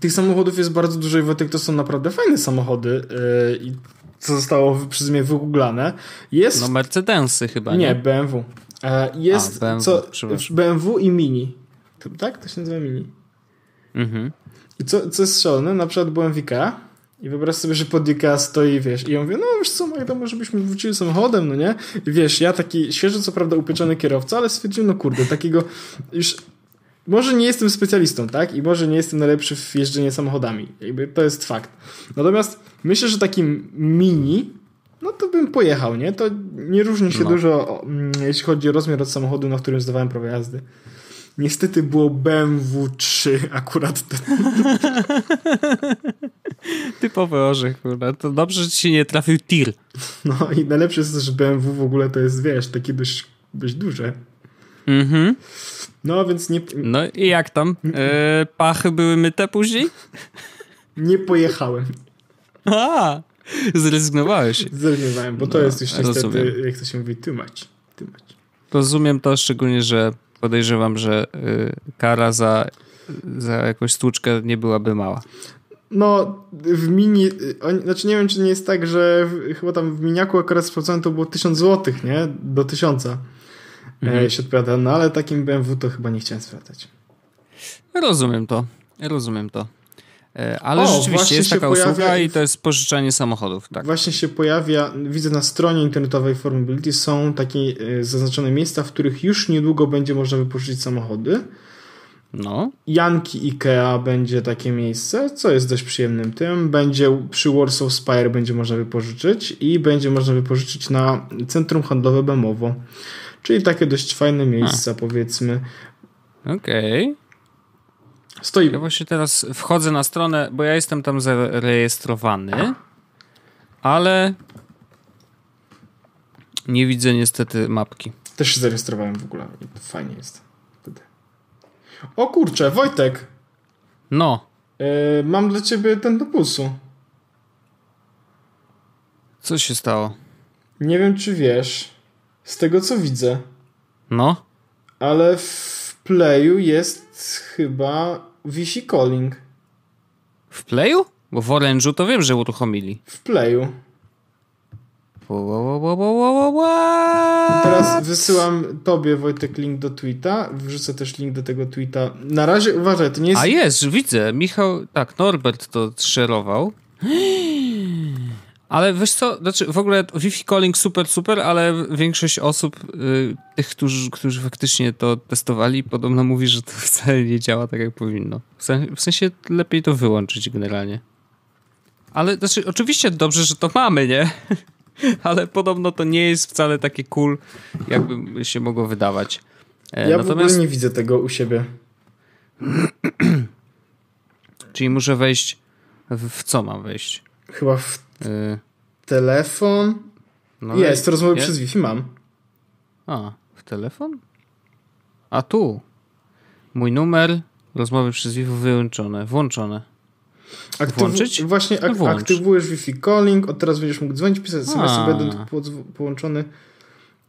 tych samochodów jest bardzo dużo i Wojtek to są naprawdę fajne samochody yy, i co zostało przez mnie wygooglane. Jest... No Mercedesy chyba, nie? Nie, BMW. E, jest A, BMW, co, BMW i Mini. Tak? To się nazywa Mini. Mhm. I co, co jest szalone, na przykład byłem w Ikea i wyobraź sobie, że pod Ikea stoi, wiesz, i on mówi no wiesz co, Magda, może byśmy wrócili samochodem, no nie? I wiesz, ja taki świeżo, co prawda upieczony kierowca, ale stwierdziłem, no kurde, takiego już może nie jestem specjalistą, tak? I może nie jestem najlepszy w jeżdżeniu samochodami. Jakby to jest fakt. Natomiast myślę, że takim mini, no to bym pojechał, nie? To nie różni się no. dużo, mm, jeśli chodzi o rozmiar od samochodu, na którym zdawałem prawo jazdy. Niestety było BMW 3 akurat. Typowy orzech, kurwa. To dobrze, że ci się nie trafił tir. No i najlepsze jest, że BMW w ogóle to jest, wiesz, takie dość, dość duże. Mhm. No, więc nie... No i jak tam? E, pachy były myte później? Nie pojechałem. A, zrezygnowałeś. Zrezygnowałem, bo to no, jest już niestety, rozumiem. jak to się mówi, too Rozumiem to, szczególnie, że podejrzewam, że y, kara za, za jakąś stłuczkę nie byłaby mała. No, w mini. E, On, znaczy, nie wiem, czy nie jest tak, że w, chyba tam w miniaku akurat spłacono to było 1000 zł, nie? Do 1000 mhm. E, się odpowiada, no ale takim BMW to chyba nie chciałem sprawdzać. Rozumiem to, rozumiem to. E, ale o, rzeczywiście jest taka usługa i to jest pożyczanie samochodów. Tak. Właśnie się pojawia, widzę na stronie internetowej Formability są takie e, zaznaczone miejsca, w których już niedługo będzie można wypożyczyć samochody. No. Janki Ikea będzie takie miejsce, co jest dość przyjemnym tym. Będzie przy Warsaw Spire będzie można wypożyczyć i będzie można wypożyczyć na Centrum Handlowe Bemowo. Czyli takie dość fajne miejsca, A. powiedzmy. Okej. Okay. Stoi. Ja właśnie teraz wchodzę na stronę, bo ja jestem tam zarejestrowany, ale nie widzę niestety mapki. Też się zarejestrowałem w ogóle. Fajnie jest. O kurczę, Wojtek. No. Yy, mam dla ciebie ten do pulsu. Co się stało? Nie wiem, czy wiesz. Z tego co widzę. No. Ale w playu jest chyba wisi calling. W playu? Bo w Orange'u to wiem, że uruchomili. W playu. Teraz wysyłam tobie, Wojtek, link do tweeta. Wrzucę też link do tego tweeta. Na razie uważaj, to nie jest... A jest, widzę. Michał, tak, Norbert to szerował. Ale wiesz co, znaczy w ogóle Wi-Fi calling super, super, ale większość osób, y, tych, którzy, którzy faktycznie to testowali, podobno mówi, że to wcale nie działa tak, jak powinno. W sensie lepiej to wyłączyć generalnie. Ale znaczy, oczywiście dobrze, że to mamy, nie? ale podobno to nie jest wcale takie cool, jakby się mogło wydawać. E, ja natomiast... w ogóle nie widzę tego u siebie. Czyli muszę wejść w co mam wejść? Chyba w y, telefon. No jest, i... rozmowy przez Wi-Fi mam. A, w telefon? A tu. Mój numer, rozmowy przez Wi-Fi wyłączone, włączone. Aktywu- Włączyć? Właśnie no ak- no aktywujesz Wi-Fi calling, od teraz będziesz mógł dzwonić, pisać SMS, będąc po- połączony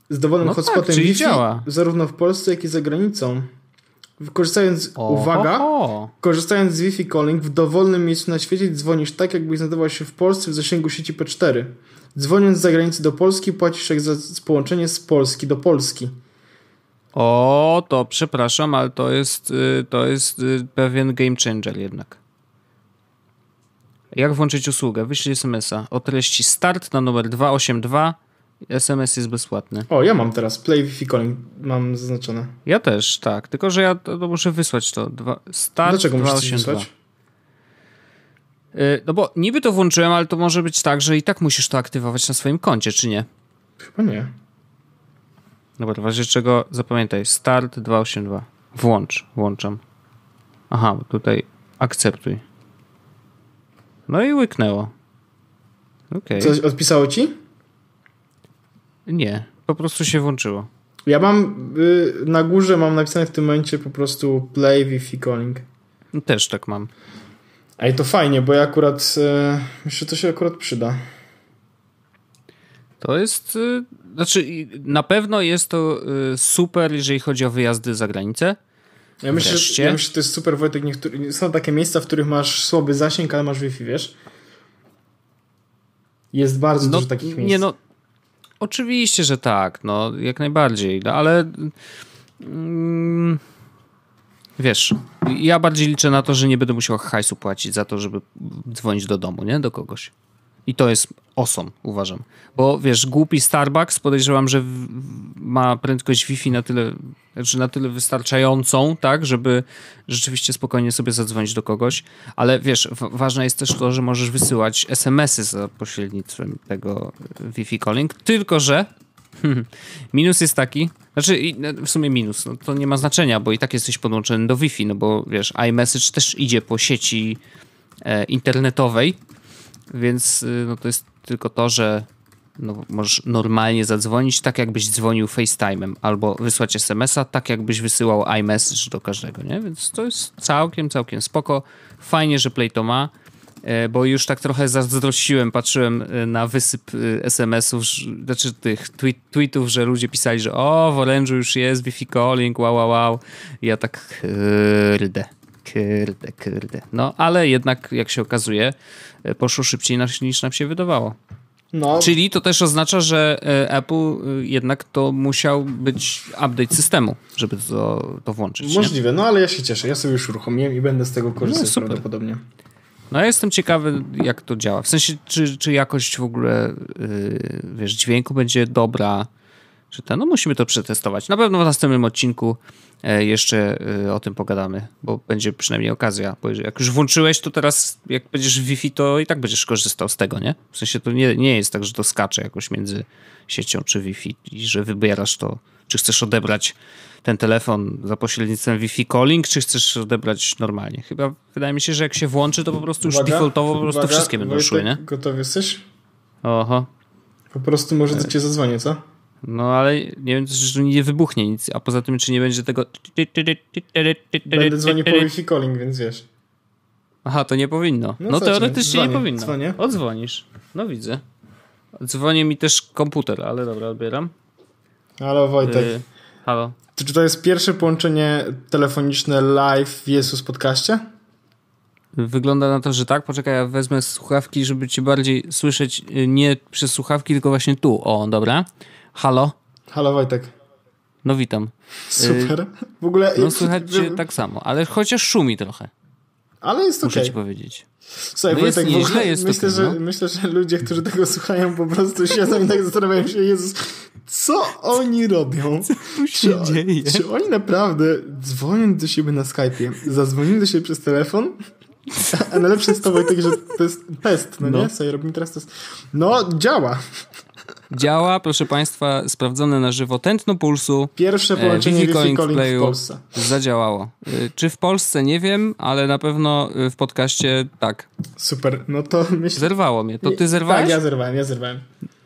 z dowolnym no tak, hotspotem tak, Wi-Fi, zarówno w Polsce, jak i za granicą. Korzystając, uwaga, korzystając z Wi-Fi calling w dowolnym miejscu na świecie dzwonisz tak, jakbyś znajdował się w Polsce w zasięgu sieci P4. Dzwoniąc z zagranicy do Polski płacisz jak za połączenie z Polski do Polski. O, to przepraszam, ale to jest, y, to jest y, pewien game changer jednak. Jak włączyć usługę? Wyślij smsa o treści start na numer 282 SMS jest bezpłatny. O, ja mam teraz Play Wi-Fi calling, mam zaznaczone. Ja też, tak. Tylko, że ja to, to muszę wysłać to. Dwa, start Dlaczego 282. musisz wysłać? Y, no bo niby to włączyłem, ale to może być tak, że i tak musisz to aktywować na swoim koncie, czy nie? Chyba nie. Dobra, w razie czego zapamiętaj. Start 282. Włącz, włączam. Aha, tutaj akceptuj. No i łyknęło. Okay. Coś odpisało ci? Nie, po prostu się włączyło. Ja mam y, na górze mam napisane w tym momencie po prostu play Wi-Fi calling. No też tak mam. Ej, to fajnie, bo ja akurat y, myślę, to się akurat przyda. To jest, y, znaczy na pewno jest to y, super, jeżeli chodzi o wyjazdy za granicę. Ja myślę, ja myślę, że to jest super, Wojtek. Niektóry, są takie miejsca, w których masz słaby zasięg, ale masz Wi-Fi, wiesz? Jest bardzo no, dużo takich miejsc. Nie, no, Oczywiście, że tak, no jak najbardziej, no, ale mm, wiesz, ja bardziej liczę na to, że nie będę musiał hajsu płacić za to, żeby dzwonić do domu, nie? Do kogoś. I to jest awesome, uważam. Bo wiesz, głupi Starbucks podejrzewam, że w, ma prędkość Wi-Fi na tyle, znaczy na tyle wystarczającą, tak, żeby rzeczywiście spokojnie sobie zadzwonić do kogoś. Ale wiesz, w, ważne jest też to, że możesz wysyłać SMS-y za pośrednictwem tego Wi-Fi calling. Tylko, że Minus jest taki, znaczy no, w sumie minus, no to nie ma znaczenia, bo i tak jesteś podłączony do Wi-Fi, no bo wiesz, iMessage też idzie po sieci e, internetowej, więc y, no, to jest tylko to, że no, możesz normalnie zadzwonić, tak jakbyś dzwonił FaceTime'em, albo wysłać SMS-a, tak jakbyś wysyłał iMessage do każdego, nie? Więc to jest całkiem, całkiem spoko. Fajnie, że Play to ma, e, bo już tak trochę zazdrościłem, patrzyłem e, na wysyp e, SMS-ów, znaczy tych tweet, tweetów, że ludzie pisali, że o, w Orange'u już jest Wi-Fi calling, wow, wow, wow. Ja tak, rdę. Kurde, kurde. No, ale jednak, jak się okazuje, e, poszło szybciej niż nam się wydawało. No. Czyli to też oznacza, że e, Apple e, jednak to musiał być update systemu, żeby to, to włączyć. Możliwe, nie? no ale ja się cieszę. Ja sobie już uruchomiłem i będę z tego korzystać no, prawdopodobnie. No ja jestem ciekawy, jak to działa. W sensie, czy, czy jakość w ogóle yy, wiesz, dźwięku będzie dobra, czy ten. No musimy to przetestować. Na pewno w następnym odcinku E, jeszcze e, o tym pogadamy, bo będzie przynajmniej okazja. Bo jak już włączyłeś, to teraz jak będziesz w Wi-Fi, to i tak będziesz korzystał z tego, nie? W sensie to nie, nie jest tak, że to skacze jakoś między siecią czy Wi-Fi i że wybierasz to, czy chcesz odebrać ten telefon za pośrednictwem Wi-Fi calling, czy chcesz odebrać normalnie. Chyba wydaje mi się, że jak się włączy, to po prostu już uwaga, defaultowo po prostu uwaga, wszystkie będą szły, nie? Gotowy jesteś? Oho. Po prostu może do e. ciebie zadzwonię, co? No ale nie wiem, czy nie wybuchnie nic, a poza tym, czy nie będzie tego... Będę dzwonił po Wi-Fi calling, więc wiesz. Aha, to nie powinno. No, no teoretycznie dzwonię. nie powinno. Dzwonię. Odzwonisz. No widzę. Dzwoni mi też komputer, ale dobra, odbieram. Halo Wojtek. Y halo. czy to jest pierwsze połączenie telefoniczne live w Jezus podcaście? Wygląda na to, że tak. Poczekaj, ja wezmę słuchawki, żeby cię bardziej słyszeć y, nie przez słuchawki, tylko właśnie tu. O, dobra. Halo? Halo Wojtek. No witam. Super. Y, w ogóle... No słychać tak samo, ale chociaż szumi trochę. Ale jest okej. Okay. Muszę ci powiedzieć. Słuchaj, no Wojtek, jest nieźle, jest myślę, okay, że, no? myślę, że ludzie, którzy tego słuchają, po prostu siedzą i tak zastanawiają się, Jezus, co oni robią? Co tu się czy, dzieje? Czy oni naprawdę dzwonią do siebie na Skype'ie, zadzwonili do siebie przez telefon? A najlepsze jest to, Wojtek, że to jest test, no, no. nie? ja robimy teraz test. No, działa. Działa, proszę Państwa, sprawdzone na żywo tętno pulsu. Pierwsze e, połączenie Wi-Fi calling, playu w Polsce. Zadziałało. E, czy w Polsce nie wiem, ale na pewno e, w podcaście tak. Super, no to myślę... Zerwało mnie. To ty zerwałeś? Tak, ja zerwałem, ja zerwałem.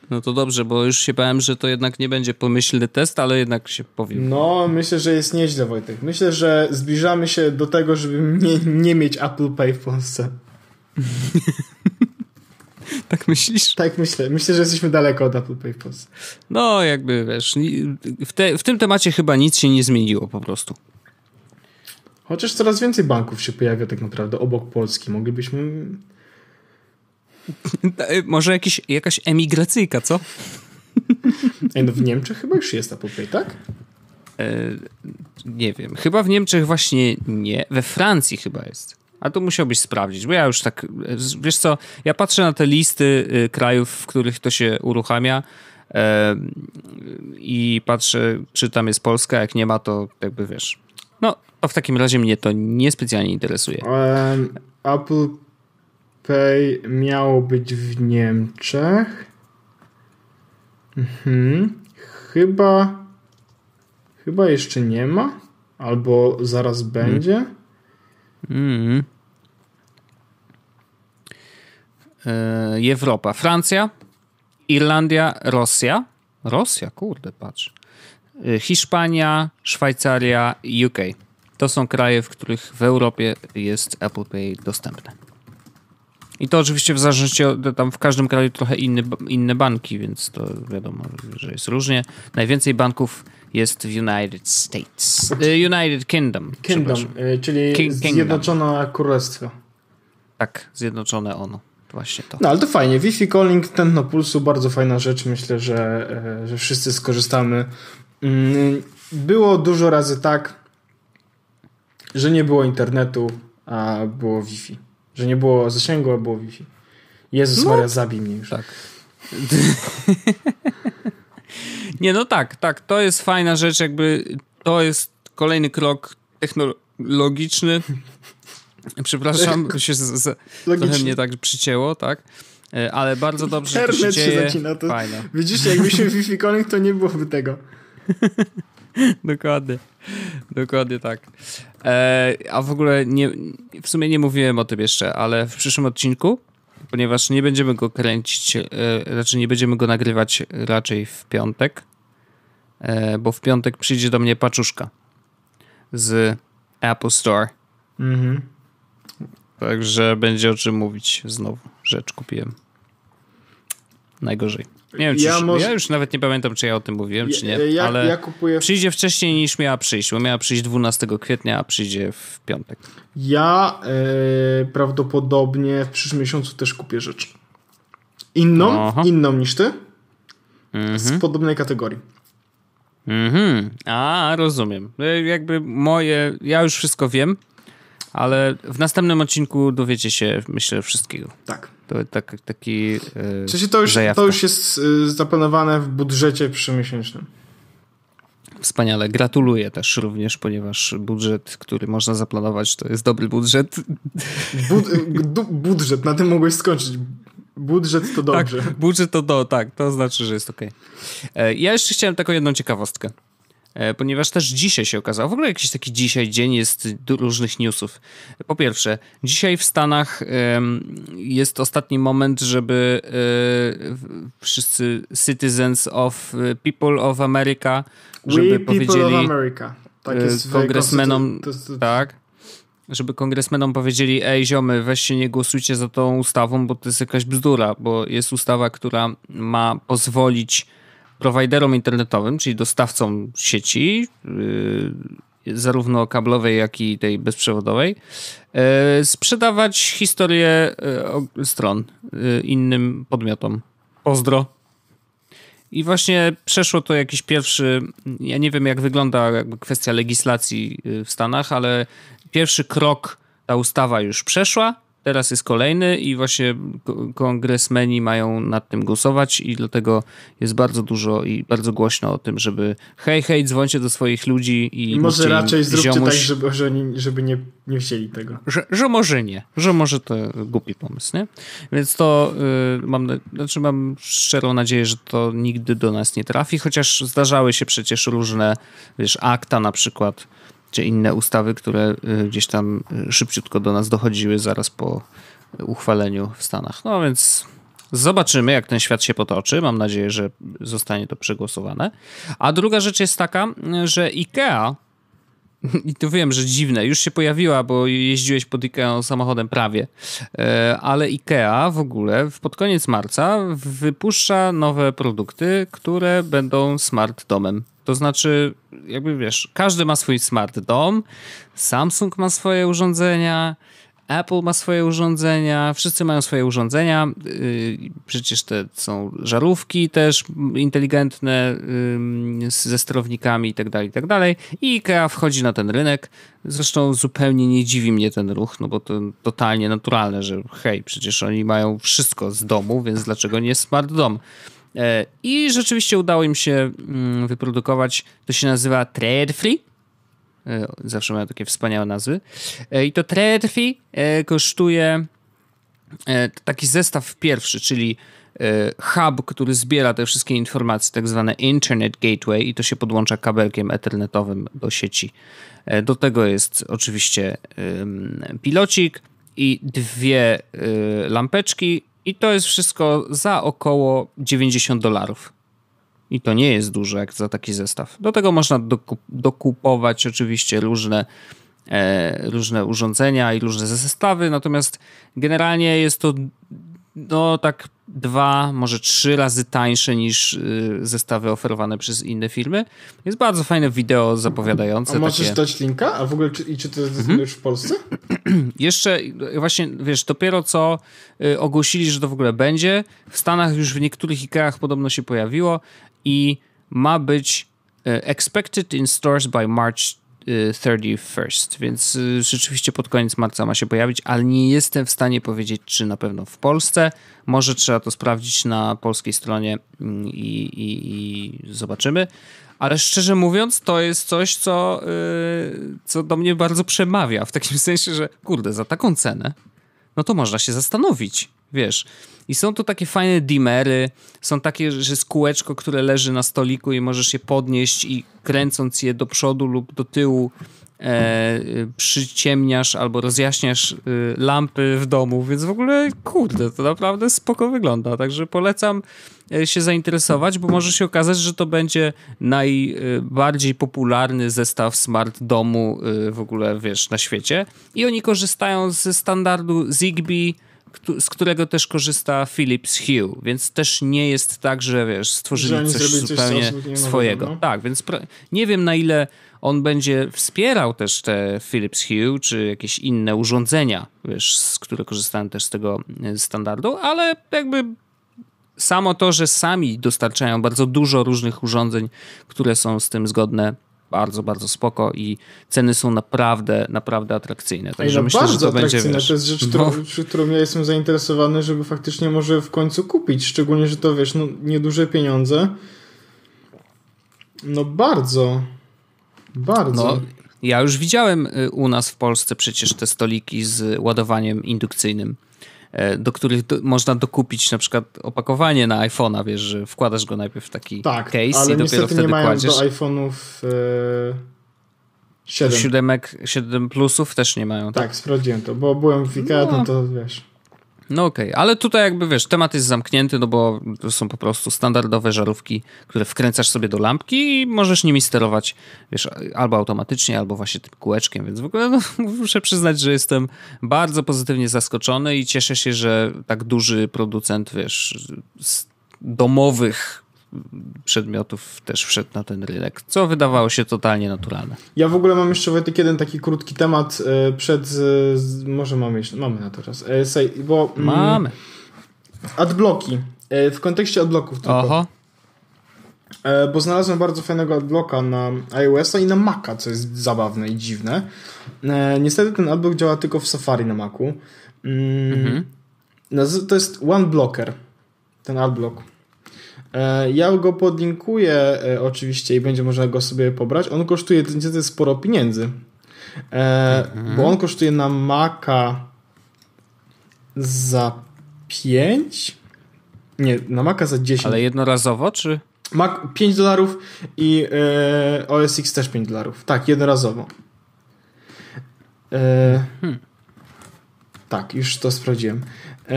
No to dobrze, bo już się bałem, że to jednak nie będzie pomyślny test, ale jednak się powiem. No, myślę, że jest nieźle, Wojtek. Myślę, że zbliżamy się do tego, żeby nie, nie mieć Apple Pay w Polsce. Tak myślisz? Tak myślę. Myślę, że jesteśmy daleko od Apple Pay w Polsce. No, jakby wiesz, w, te, w tym temacie chyba nic się nie zmieniło po prostu. Chociaż coraz więcej banków się pojawia tak naprawdę obok Polski. Moglibyśmy. E, może jakiś, jakaś emigracyjka, co? Ej, no w Niemczech chyba już jest Apple Pay, tak? E, nie wiem. Chyba w Niemczech właśnie nie. We Francji chyba jest. A tu musiałbyś sprawdzić, bo ja już tak, wiesz co, ja patrzę na te listy y, krajów, w których to się uruchamia i patrzę, czy tam jest Polska, jak nie ma, to jakby wiesz. No, to w takim razie mnie to niespecjalnie interesuje. Um, Apple Pay miało być w Niemczech. Mhm. Chyba. Chyba jeszcze nie ma. Albo zaraz będzie. Hmm. Mm. E, Europa. Francja, Irlandia, Rosja. Rosja, kurde, patrz. E, Hiszpania, Szwajcaria, UK. To są kraje, w których w Europie jest Apple Pay dostępne. I to oczywiście w zależności od, tam w każdym kraju trochę inny, inne banki, więc to wiadomo, że jest różnie. Najwięcej banków jest w United States. Y, United Kingdom. Kingdom, y, czyli King, Zjednoczone Kingdom. Królestwo. Tak, Zjednoczone ono. Właśnie to. No ale to fajnie. Wi-Fi calling, tętno pulsu, bardzo fajna rzecz. Myślę, że, y, że wszyscy skorzystamy. Mm, było dużo razy tak, że nie było internetu, a było Wi-Fi. Że nie było zasięgu, a było Wi-Fi. Jezus no. Maria, zabij mnie już. Tak. Nie, no tak, tak. To jest fajna rzecz, jakby to jest kolejny krok technologiczny. Przepraszam, się z, z, trochę mnie tak przycięło, tak? E, ale bardzo dobrze Internet to się, dzieje. się zacina. To, Fajne. Widzisz, jakbyśmy Wi-Fi Connect, to nie byłoby tego. Dokładnie. Dokładnie tak. E, a w ogóle nie, w sumie nie mówiłem o tym jeszcze, ale w przyszłym odcinku, ponieważ nie będziemy go kręcić, e, raczej nie będziemy go nagrywać raczej w piątek, E, bo w piątek przyjdzie do mnie paczuszka z Apple Store. Mhm. Także będzie o czym mówić znowu. Rzecz kupiłem. Najgorzej. Nie wiem, czy ja, już, może... ja już nawet nie pamiętam, czy ja o tym mówiłem, czy nie, ja, ale ja kupuję... przyjdzie wcześniej niż miała przyjść, bo miała przyjść 12 kwietnia, a przyjdzie w piątek. Ja e, prawdopodobnie w przyszłym miesiącu też kupię rzecz. Inną, Aha. inną niż ty, mhm. z podobnej kategorii. Mhm, a rozumiem. Y, jakby moje, ja już wszystko wiem, ale w następnym odcinku dowiecie się, myślę, wszystkiego. Tak. To, tak taki. Yy, w sensie to już, to już jest y, zaplanowane w budżecie przymiesięcznym. Wspaniale. Gratuluję też również, ponieważ budżet, który można zaplanować, to jest dobry budżet. Bud y, budżet, na tym mogłeś skończyć. Budżet to tak, dobrze. Tak, budżet to do, tak, to znaczy, że jest ok. E, ja jeszcze chciałem taką jedną ciekawostkę, e, ponieważ też dzisiaj się okazało, w ogóle jakiś taki dzisiaj dzień jest różnych newsów. Po pierwsze, dzisiaj w Stanach jest ostatni moment, żeby e, wszyscy citizens of people of America, żeby We powiedzieli of America. Tak jest kongresmenom, tak żeby kongresmenom powiedzieli, ej ziomy, weźcie nie głosujcie za tą ustawą, bo to jest jakaś bzdura, bo jest ustawa, która ma pozwolić prowajderom internetowym, czyli dostawcom sieci, yy, zarówno kablowej, jak i tej bezprzewodowej, yy, sprzedawać historię yy, stron yy, innym podmiotom. Pozdro. I właśnie przeszło to jakiś pierwszy, ja nie wiem jak wygląda kwestia legislacji yy, w Stanach, ale pierwszy krok ta ustawa już przeszła, teraz jest kolejny i właśnie kongresmeni mają nad tym głosować i dlatego jest bardzo dużo i bardzo głośno o tym, żeby hej, hej, dzwońcie do swoich ludzi i... I może raczej zróbcie ziomuś, tak, żeby, że oni, żeby nie, nie wzięli tego. Że, że może nie, że może to głupi pomysł, nie? Więc to yy, mam, znaczy mam szczerą nadzieję, że to nigdy do nas nie trafi, chociaż zdarzały się przecież różne, wiesz, akta na przykład czy inne ustawy, które y, gdzieś tam y, szybciutko do nas dochodziły zaraz po uchwaleniu w Stanach. No więc zobaczymy, jak ten świat się potoczy. Mam nadzieję, że zostanie to przegłosowane. A druga rzecz jest taka, że IKEA. I to wiem, że dziwne, już się pojawiła, bo jeździłeś pod IKEA samochodem prawie, e, ale IKEA w ogóle pod koniec marca wypuszcza nowe produkty, które będą smart domem. To znaczy, jakby wiesz, każdy ma swój smart dom, Samsung ma swoje urządzenia, Apple ma swoje urządzenia, wszyscy mają swoje urządzenia. Y, przecież te są żarówki też inteligentne ze sterownikami itd. Tak itd. Tak I IKEA wchodzi na ten rynek. Zresztą zupełnie nie dziwi mnie ten ruch, no bo to totalnie naturalne, że hej, przecież oni mają wszystko z domu, więc dlaczego nie smart dom? E, I rzeczywiście udało im się mm, wyprodukować, to się nazywa Treadfree. E, zawsze mają takie wspaniałe nazwy. E, I to Treadfree kosztuje taki zestaw pierwszy, czyli hub, który zbiera te wszystkie informacje, tak zwane Internet Gateway, i to się podłącza kabelkiem ethernetowym do sieci. Do tego jest oczywiście pilocik i dwie lampeczki, i to jest wszystko za około 90 dolarów. I to nie jest dużo jak za taki zestaw. Do tego można dokup dokupować oczywiście różne, e, różne urządzenia i różne zestawy, natomiast generalnie jest to no tak dwa, może trzy razy tańsze niż y, zestawy oferowane przez inne firmy. Jest bardzo fajne wideo zapowiadające. A możesz takie... dać linka? A w ogóle, czy, i czy to jest mhm. już w Polsce? Jeszcze, właśnie, wiesz, dopiero co y, ogłosili, że to w ogóle będzie. W Stanach już w niektórych Ikeach podobno się pojawiło i ma być y, expected in stores by March 31st, więc y, rzeczywiście pod koniec marca ma się pojawić, ale nie jestem w stanie powiedzieć, czy na pewno w Polsce. Może trzeba to sprawdzić na polskiej stronie mm, i, i, i zobaczymy. Ale szczerze mówiąc, to jest coś, co, yy, co do mnie bardzo przemawia. W takim sensie, że kurde, za taką cenę, no to można się zastanowić wiesz. I są to takie fajne dimery, są takie, że jest kółeczko, które leży na stoliku i możesz je podnieść i kręcąc je do przodu lub do tyłu e, przyciemniasz albo rozjaśniasz e, lampy w domu, więc w ogóle kurde, to naprawdę spoko wygląda, także polecam e, się zainteresować, bo może się okazać, że to będzie najbardziej e, popularny zestaw smart domu e, w ogóle, wiesz, na świecie i oni korzystają ze standardu Zigbee z którego też korzysta Philips Hue, więc też nie jest tak, że wiesz, stworzyli że coś zupełnie coś swojego. no. Tak, więc nie wiem na ile on będzie wspierał też te Philips Hue czy jakieś inne urządzenia, wiesz, z które korzystają też z tego e, standardu, ale jakby samo to, że sami dostarczają bardzo dużo różnych urządzeń, które są z tym zgodne, bardzo, bardzo spoko i ceny są naprawdę, naprawdę atrakcyjne. Także no myślę, bardzo że to atrakcyjne. będzie... Wiesz, to jest rzecz, no. którą, którą ja jestem zainteresowany, żeby faktycznie może w końcu kupić, szczególnie, że to wiesz, no, nieduże pieniądze. No bardzo, bardzo. No, ja już widziałem y, u nas w Polsce przecież te stoliki z ładowaniem indukcyjnym. E, do których do, można dokupić na przykład opakowanie na iPhone'a, wiesz, że wkładasz go najpierw w taki tak, case ale i dopiero wtedy nie mają kładziesz. do iPhone'ów yy, 7. 7 plusów też nie mają. Tak, tak sprawdziłem to, bo byłem w IKEA, no, no to wiesz. No okej, okay. ale tutaj jakby wiesz, temat jest zamknięty, no bo to są po prostu standardowe żarówki, które wkręcasz sobie do lampki i możesz nimi sterować, wiesz, albo automatycznie, albo właśnie tym kółeczkiem, więc w ogóle no, muszę przyznać, że jestem bardzo pozytywnie zaskoczony i cieszę się, że tak duży producent, wiesz, z domowych przedmiotów też wszedł na ten rynek, co wydawało się totalnie naturalne. Ja w ogóle mam jeszcze Wojtek jeden taki krótki temat e, przed, e, może mamy jeszcze, mamy na to czas, e, bo... Mm, mamy. Adbloki, w kontekście adblocków tylko. Oho. Bo znalazłem bardzo fajnego adblocka na iOS-a i na Maca, co jest zabawne i dziwne. Niestety ten adblock działa tylko w Safari na Macu. Mm, mhm. To jest One Blocker, ten adblock. E, ja go podlinkuję e, oczywiście i będzie można go sobie pobrać. On kosztuje niestety sporo pieniędzy, e, mhm. bo on kosztuje na Maca za 5? Nie, na Maca za 10. Ale jednorazowo, czy? Mac 5 dolarów i e, OS X też 5 dolarów. Tak, jednorazowo. E, hmm. Tak, już to sprawdziłem. E,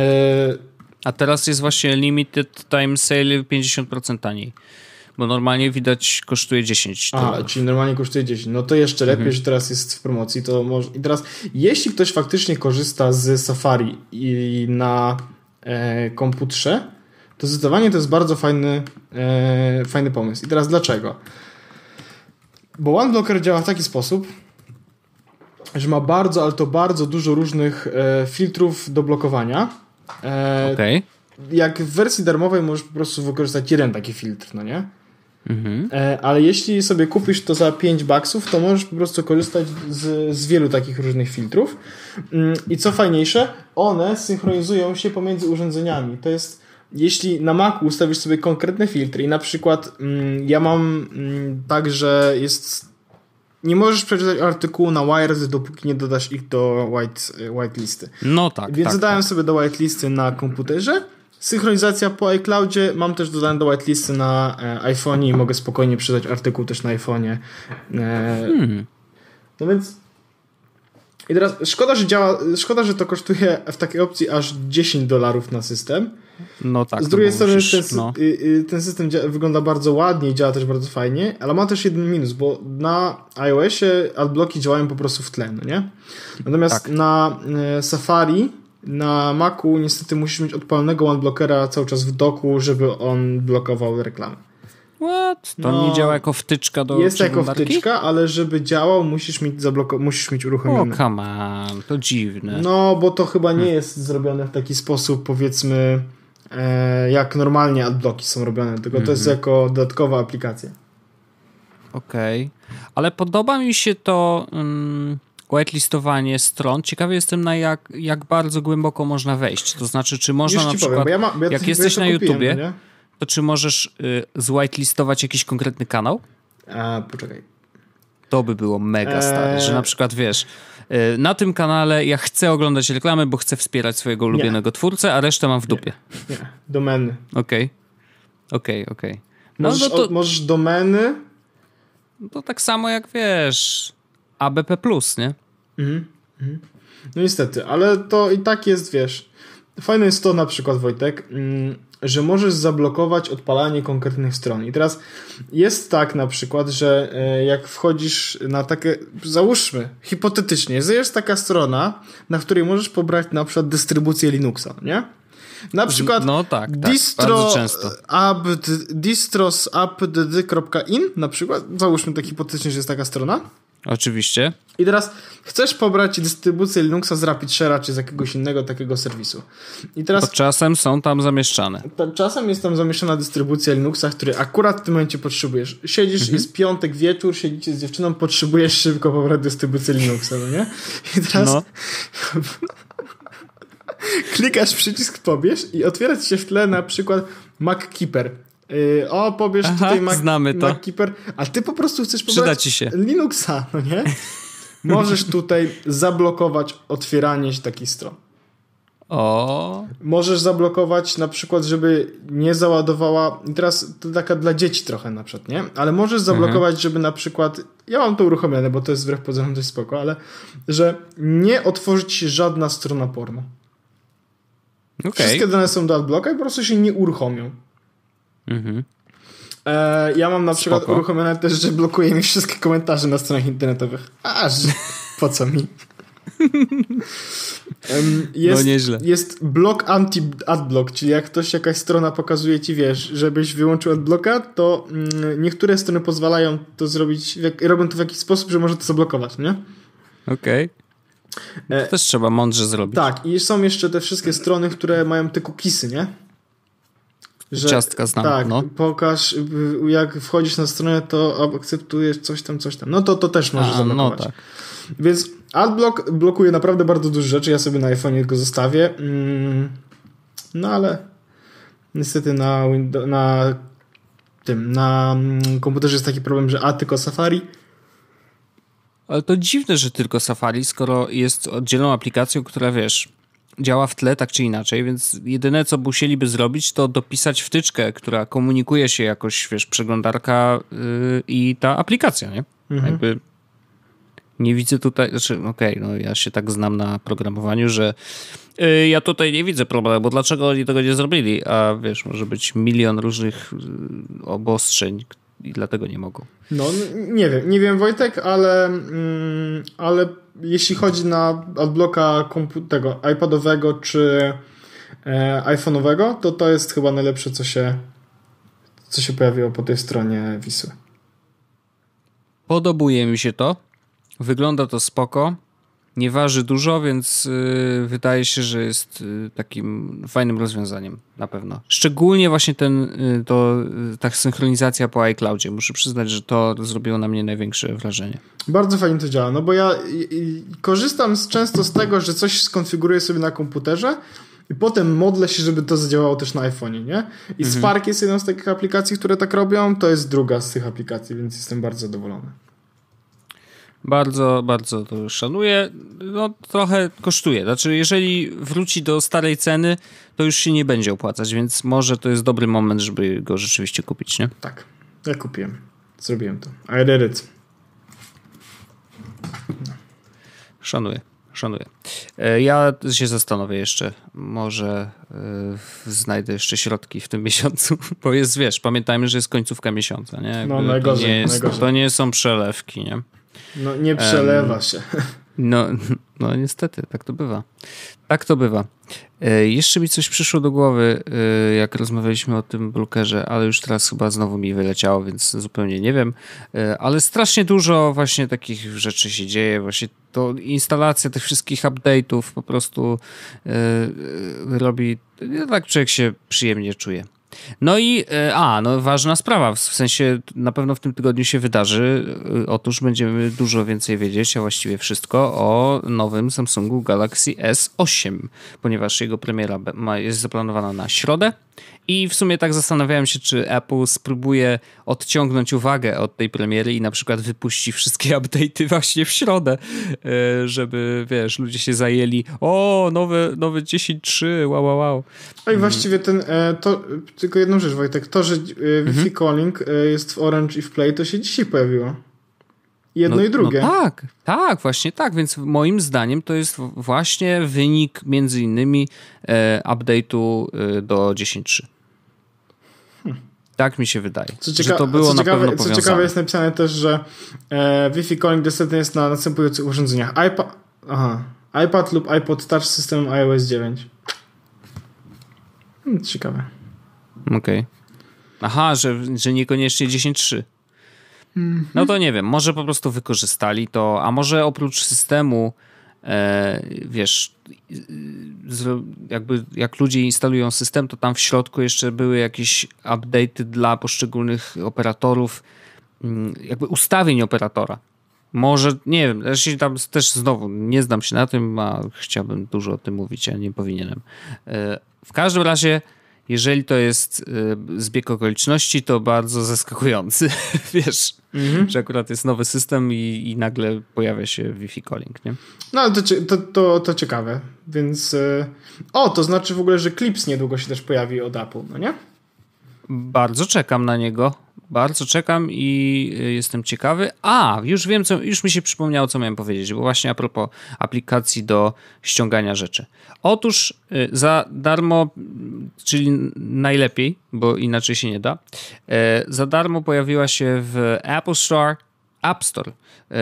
a teraz jest właśnie limited time sale 50% taniej. Bo normalnie widać kosztuje 10. A, czyli normalnie kosztuje 10. No to jeszcze lepiej, mhm. że teraz jest w promocji. To może... I teraz, jeśli ktoś faktycznie korzysta z Safari i na e, komputrze, to zdecydowanie to jest bardzo fajny, e, fajny pomysł. I teraz dlaczego? Bo OneBlocker działa w taki sposób, że ma bardzo, ale to bardzo dużo różnych e, filtrów do blokowania E, okay. Jak w wersji darmowej możesz po prostu wykorzystać jeden taki filtr, no nie? Mhm. E, ale jeśli sobie kupisz to za 5 baksów, to możesz po prostu korzystać z, z wielu takich różnych filtrów. Mm, I co fajniejsze, one synchronizują się pomiędzy urządzeniami. To jest, jeśli na Macu ustawisz sobie konkretne filtry i na przykład mm, ja mam ym, mm, tak, że jest nie możesz przeczytać artykułu na Wired, dopóki nie dodasz ich do white, e, whitelisty. No tak. Więc tak, dodałem tak. sobie do whitelisty na komputerze. Synchronizacja po iCloudzie. Mam też dodane do whitelisty na e, i mogę spokojnie przeczytać artykuł też na iPhone'ie. E, hmm. No więc. I teraz szkoda, że działa. Szkoda, że to kosztuje w takiej opcji aż 10 dolarów na system. No tak. Z drugiej strony musisz, ten, no. Y, y, ten, system wygląda bardzo ładnie i działa też bardzo fajnie, ale ma też jeden minus, bo na iOSie adbloki działają po prostu w tle, no nie? Natomiast tak. na y, Safari na Macu niestety musisz mieć odpalnego adblockera cały czas w doku, żeby on blokował reklamy. What? To no, nie działa jako wtyczka do Jest jako wtyczka, ale żeby działał, musisz mieć zabloko- musisz mieć uruchomiony. O, come on, to dziwne. No, bo to chyba nie jest zrobione w taki sposób, powiedzmy E, jak normalnie adblocki są robione, tylko mm -hmm. to jest mhm. jako dodatkowa aplikacja. Okej, okay. ale podoba mi się to um, whitelistowanie stron. Ciekawy jestem na jak, jak bardzo głęboko można wejść. To znaczy, czy można na przykład, powiem, ja ma, ja jak jesteś na YouTubie, no to czy możesz y, zwhitelistować jakiś konkretny kanał? A, poczekaj. To by było mega eee... stare, że e, na przykład wiesz E, na tym kanale ja chcę oglądać reklamy, bo chcę wspierać swojego ulubionego nie. twórcę, a resztę mam w dupie. Nie, nie. domeny. Okej, okay. okej, okay, okej. Okay. No, możesz, no to, możesz domeny? To tak samo jak wiesz, ABP+, nie? Mhm. mhm. No niestety, ale to i tak jest, wiesz... Fajne jest to na przykład, Wojtek, mm, że możesz zablokować odpalanie konkretnych stron. I teraz jest tak na przykład, że e, jak wchodzisz na takie, załóżmy, hipotetycznie, że jest taka strona, na której możesz pobrać na przykład dystrybucję Linuxa, nie? Na przykład no, tak, tak distro, na przykład, załóżmy tak hipotetycznie, że jest taka strona Oczywiście. I teraz chcesz pobrać dystrybucję Linuxa z RapidShare'a czy z jakiegoś innego takiego serwisu. I teraz... czasem są tam zamieszczane. Czasem jest tam zamieszczana dystrybucja Linuxa, który akurat w tym momencie potrzebujesz. Siedzisz, mhm. jest piątek wieczór, siedzicie z dziewczyną, potrzebujesz szybko pobrać dystrybucję Linuxa, no nie? I teraz... No. Klikasz przycisk pobierz i otwiera ci się w tle na przykład MacKeeper, Y, o, pobierz Aha, tutaj Mac, znamy to. MacKeeper, a ty po prostu chcesz pobrać ci się. Linuxa, no nie? Możesz tutaj zablokować otwieranie się takich stron. O. Możesz zablokować na przykład, żeby nie załadowała. teraz to taka dla dzieci trochę na przykład, nie? Ale możesz mhm. zablokować, mhm. żeby na przykład. Ja mam to uruchomione, bo to jest wbrew pozorom dość spoko, ale że nie otworzyć się żadna strona porno. Okay. Wszystkie dane są do adblocka i po prostu się nie uruchomią. Mhm. E, ja mam na przykład Spoko. uruchomione też, że blokuje mi wszystkie komentarze na stronach internetowych. Aż po co mi? No jest, no nieźle. Jest blok anti-adblock, czyli jak ktoś, jakaś strona pokazuje ci, wiesz, żebyś wyłączył adblocka, to mm, niektóre strony pozwalają to zrobić, robią to w jakiś sposób, że może to zablokować, nie? Okej. Okay. E, to też trzeba mądrze zrobić. Tak, i są jeszcze te wszystkie strony, które mają te cookiesy, nie? że, ciastka znam. Tak, no. pokaż, y, jak wchodzisz na stronę, to akceptujesz coś tam, coś tam. No to to też może zablokować. No tak. Więc Adblock blokuje naprawdę bardzo dużo rzeczy, ja sobie na iPhone go zostawię. Mm, no ale niestety na, Windows, na tym, na mm, komputerze jest taki problem, że a tylko Safari, ale to dziwne, że tylko Safari, skoro jest oddzielną aplikacją, która wiesz, działa w tle tak czy inaczej, więc jedyne co musieliby zrobić to dopisać wtyczkę, która komunikuje się jakoś, wiesz, przeglądarka yy, i ta aplikacja, nie? Mhm. Jakby nie widzę tutaj, znaczy no okej, okay, no ja się tak znam na programowaniu, że yy, ja tutaj nie widzę problemu, bo dlaczego oni tego nie zrobili? A wiesz, może być milion różnych yy, obostrzeń, i dlatego nie mogą. No, nie wiem, nie wiem Wojtek, ale, mm, ale jeśli chodzi na adblocka tego iPadowego czy e, iPhone'owego, to to jest chyba najlepsze, co się, co się pojawiło po tej stronie Wisły. Podobuje mi się to. Wygląda to spoko nie waży dużo, więc y, wydaje się, że jest y, takim fajnym rozwiązaniem na pewno. Szczególnie właśnie ten, y, to, ta synchronizacja po iCloudzie. Muszę przyznać, że to zrobiło na mnie największe wrażenie. Bardzo fajnie to działa, no bo ja korzystam z, często z tego, że coś skonfiguruję sobie na komputerze i potem modlę się, żeby to zadziałało też na iPhone'ie, nie? I mhm. Spark jest jedną z takich aplikacji, które tak robią, to jest druga z tych aplikacji, więc jestem bardzo zadowolony. Bardzo, bardzo to szanuję. No, trochę kosztuje. Znaczy, jeżeli wróci do starej ceny, to już się nie będzie opłacać, więc może to jest dobry moment, żeby go rzeczywiście kupić, nie? Tak. Ja kupiłem. Zrobiłem to. I did it. Szanuję. Szanuję. E, ja się zastanowię jeszcze, może yy, znajdę jeszcze środki w tym miesiącu, bo jest, wiesz, pamiętajmy, że jest końcówka miesiąca, nie? no, najgorzej, to nie, jest, najgorzej. To nie są przelewki, nie? No nie przelewa um, się. No, no niestety, tak to bywa. Tak to bywa. E, jeszcze mi coś przyszło do głowy, e, jak rozmawialiśmy o tym blokerze, ale już teraz chyba znowu mi wyleciało, więc zupełnie nie wiem. E, ale strasznie dużo właśnie takich rzeczy się dzieje. Właśnie to instalacja tych wszystkich update'ów po prostu e, e, robi, no tak człowiek się przyjemnie czuje. No i, e, a, no ważna sprawa, w sensie na pewno w tym tygodniu się wydarzy. E, otóż będziemy dużo więcej wiedzieć, a właściwie wszystko o nowym Samsungu Galaxy S8, ponieważ jego premiera jest zaplanowana na środę. I w sumie tak zastanawiałem się, czy Apple spróbuje odciągnąć uwagę od tej premiery i na przykład wypuści wszystkie update'y właśnie w środę, e, żeby, wiesz, ludzie się zajęli, o, nowe, nowe 10.3, wow, wow, wow. No i właściwie ten, e, to, tylko jedną rzecz Wojtek, to, że e, Wi-Fi mhm. calling jest w Orange i w Play, to się dzisiaj pojawiło. Jedno no, i no drugie. No tak, tak, właśnie tak. Więc moim zdaniem to jest właśnie wynik między innymi e, update'u e, do 10.3. Tak mi się wydaje. Co cieka- że to było co na ciekawe, pewno Co ciekawe jest napisane też, że e, Wi-Fi calling dostępny jest na następujących urządzeniach. iPad, aha, iPad lub iPod Touch z systemem iOS 9. Hmm, ciekawe. Okej. Okay. Aha, że, że niekoniecznie 10.3. No to nie wiem, może po prostu wykorzystali to, a może oprócz systemu, e, wiesz, z, jakby jak ludzie instalują system, to tam w środku jeszcze były jakieś update dla poszczególnych operatorów, mm, jakby ustawień operatora. Może, nie wiem, ja się tam też znowu nie znam się na tym, a chciałbym dużo o tym mówić, a nie powinienem. E, w każdym razie jeżeli to jest y, zbieg okoliczności, to bardzo zaskakujący, wiesz, mm że akurat jest nowy system i, i nagle pojawia się Wi-Fi calling, nie? No, to, to, to, to ciekawe, więc y, o, to znaczy w ogóle, że Clips niedługo się też pojawi od Apple, no nie? Bardzo czekam na niego bardzo czekam i y, jestem ciekawy. A, już wiem, co, już mi się przypomniało, co miałem powiedzieć, bo właśnie a propos aplikacji do ściągania rzeczy. Otóż y, za darmo, czyli najlepiej, bo inaczej się nie da, y, za darmo pojawiła się w Apple Store, App Store,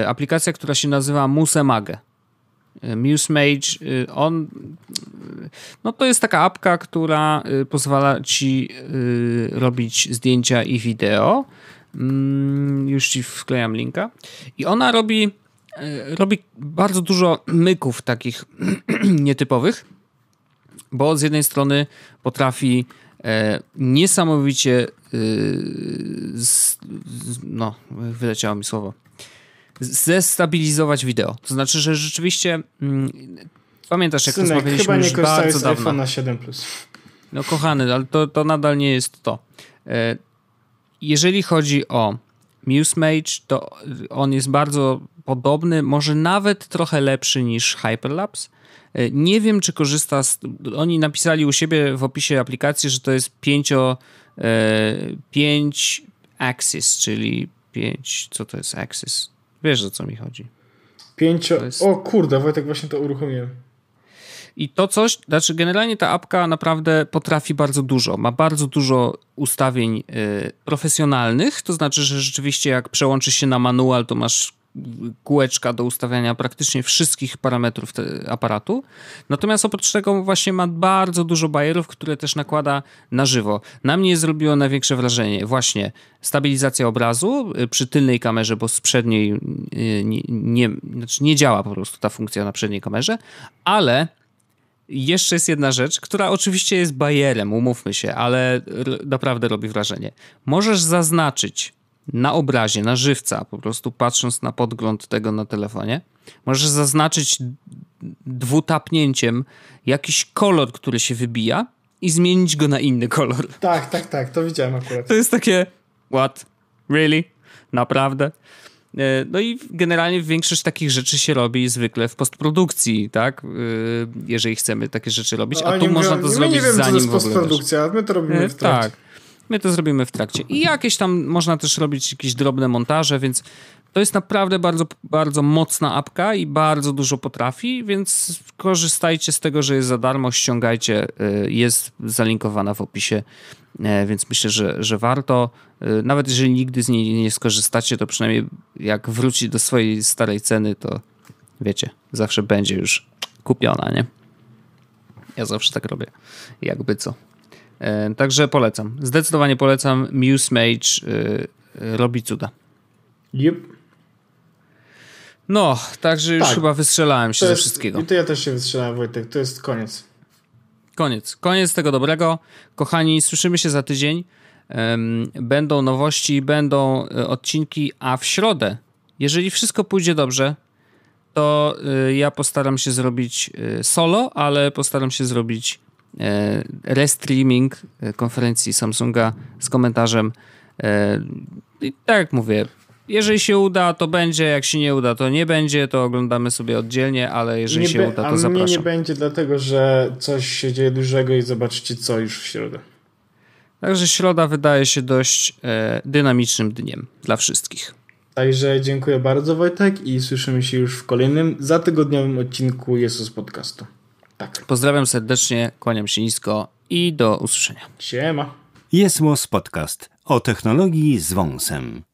aplikacja, która się nazywa Musemage. Muse Mage, y, on, no to jest taka apka, która y, pozwala ci y, robić zdjęcia i wideo. Mm, już ci wklejam linka. I ona robi, robi bardzo dużo myków takich nietypowych, bo z jednej strony potrafi e, niesamowicie, no, wyleciało mi słowo zestabilizować wideo. To znaczy, że rzeczywiście mm, pamiętasz, jak Synek, rozmawialiśmy chyba nie już bardzo z dawno. na 7 Plus. No kochany, ale to, to nadal nie jest to. E, jeżeli chodzi o MuseMage, to on jest bardzo podobny, może nawet trochę lepszy niż Hyperlapse. E, nie wiem, czy korzysta z... Oni napisali u siebie w opisie aplikacji, że to jest 5 5 e, axis, czyli 5... Co to jest axis? Wiesz, o co mi chodzi. Pięcio... Jest... O kurde, Wojtek, właśnie to uruchomiłem. I to coś, znaczy generalnie ta apka naprawdę potrafi bardzo dużo. Ma bardzo dużo ustawień y, profesjonalnych, to znaczy, że rzeczywiście jak przełączysz się na manual, to masz kółeczka do ustawiania praktycznie wszystkich parametrów aparatu. Natomiast oprócz tego właśnie ma bardzo dużo bajerów, które też nakłada na żywo. Na mnie zrobiło największe wrażenie właśnie stabilizacja obrazu y, przy tylnej kamerze, bo z przedniej y, nie, nie, znaczy nie działa po prostu ta funkcja na przedniej kamerze, ale jeszcze jest jedna rzecz, która oczywiście jest bajerem, umówmy się, ale naprawdę robi wrażenie. Możesz zaznaczyć na obrazie, na żywca, po prostu patrząc na podgląd tego na telefonie, możesz zaznaczyć dwutapnięciem jakiś kolor, który się wybija i zmienić go na inny kolor. Tak, tak, tak, to widziałem akurat. To jest takie what? Really? Naprawdę? E, no i generalnie większość takich rzeczy się robi zwykle w postprodukcji, tak? E, jeżeli chcemy takie rzeczy robić, no, a tu można to zrobić my nie wiem, zanim co to jest postprodukcja, my to robimy w e, trakcie. Tak. My to zrobimy w trakcie. I jakieś tam można też robić jakieś drobne montaże, więc to jest naprawdę bardzo, bardzo mocna apka i bardzo dużo potrafi, więc korzystajcie z tego, że jest za darmo, ściągajcie, y, jest zalinkowana w opisie, y, więc myślę, że, że warto. Y, nawet jeżeli nigdy z niej nie skorzystacie, to przynajmniej jak wróci do swojej starej ceny, to wiecie, zawsze będzie już kupiona, nie? Ja zawsze tak robię, jakby co. E, także polecam. Zdecydowanie polecam. Muse Mage e, e, robi cuda. Yep. No, także już tak. chyba wystrzelałem się to ze jest, wszystkiego. I to ja też się wystrzelałem, Wojtek. To jest koniec. Koniec. Koniec tego dobrego. Kochani, słyszymy się za tydzień. Będą nowości, będą odcinki, a w środę, jeżeli wszystko pójdzie dobrze, to ja postaram się zrobić solo, ale postaram się zrobić E, restreaming e, konferencji Samsunga z komentarzem. E, I tak jak mówię, jeżeli się uda, to będzie, jak się nie uda, to nie będzie, to oglądamy sobie oddzielnie, ale jeżeli nie się uda, to a zapraszam. Mnie nie będzie, dlatego że coś się dzieje dużego i zobaczycie co już w środę. Także środa wydaje się dość e, dynamicznym dniem dla wszystkich. Także dziękuję bardzo Wojtek i słyszymy się już w kolejnym zatygodniowym odcinku Jesus Podcastu. Tak. Pozdrawiam serdecznie, kłaniam się nisko i do usłyszenia. Siema. Jest Podcast o technologii z wąsem.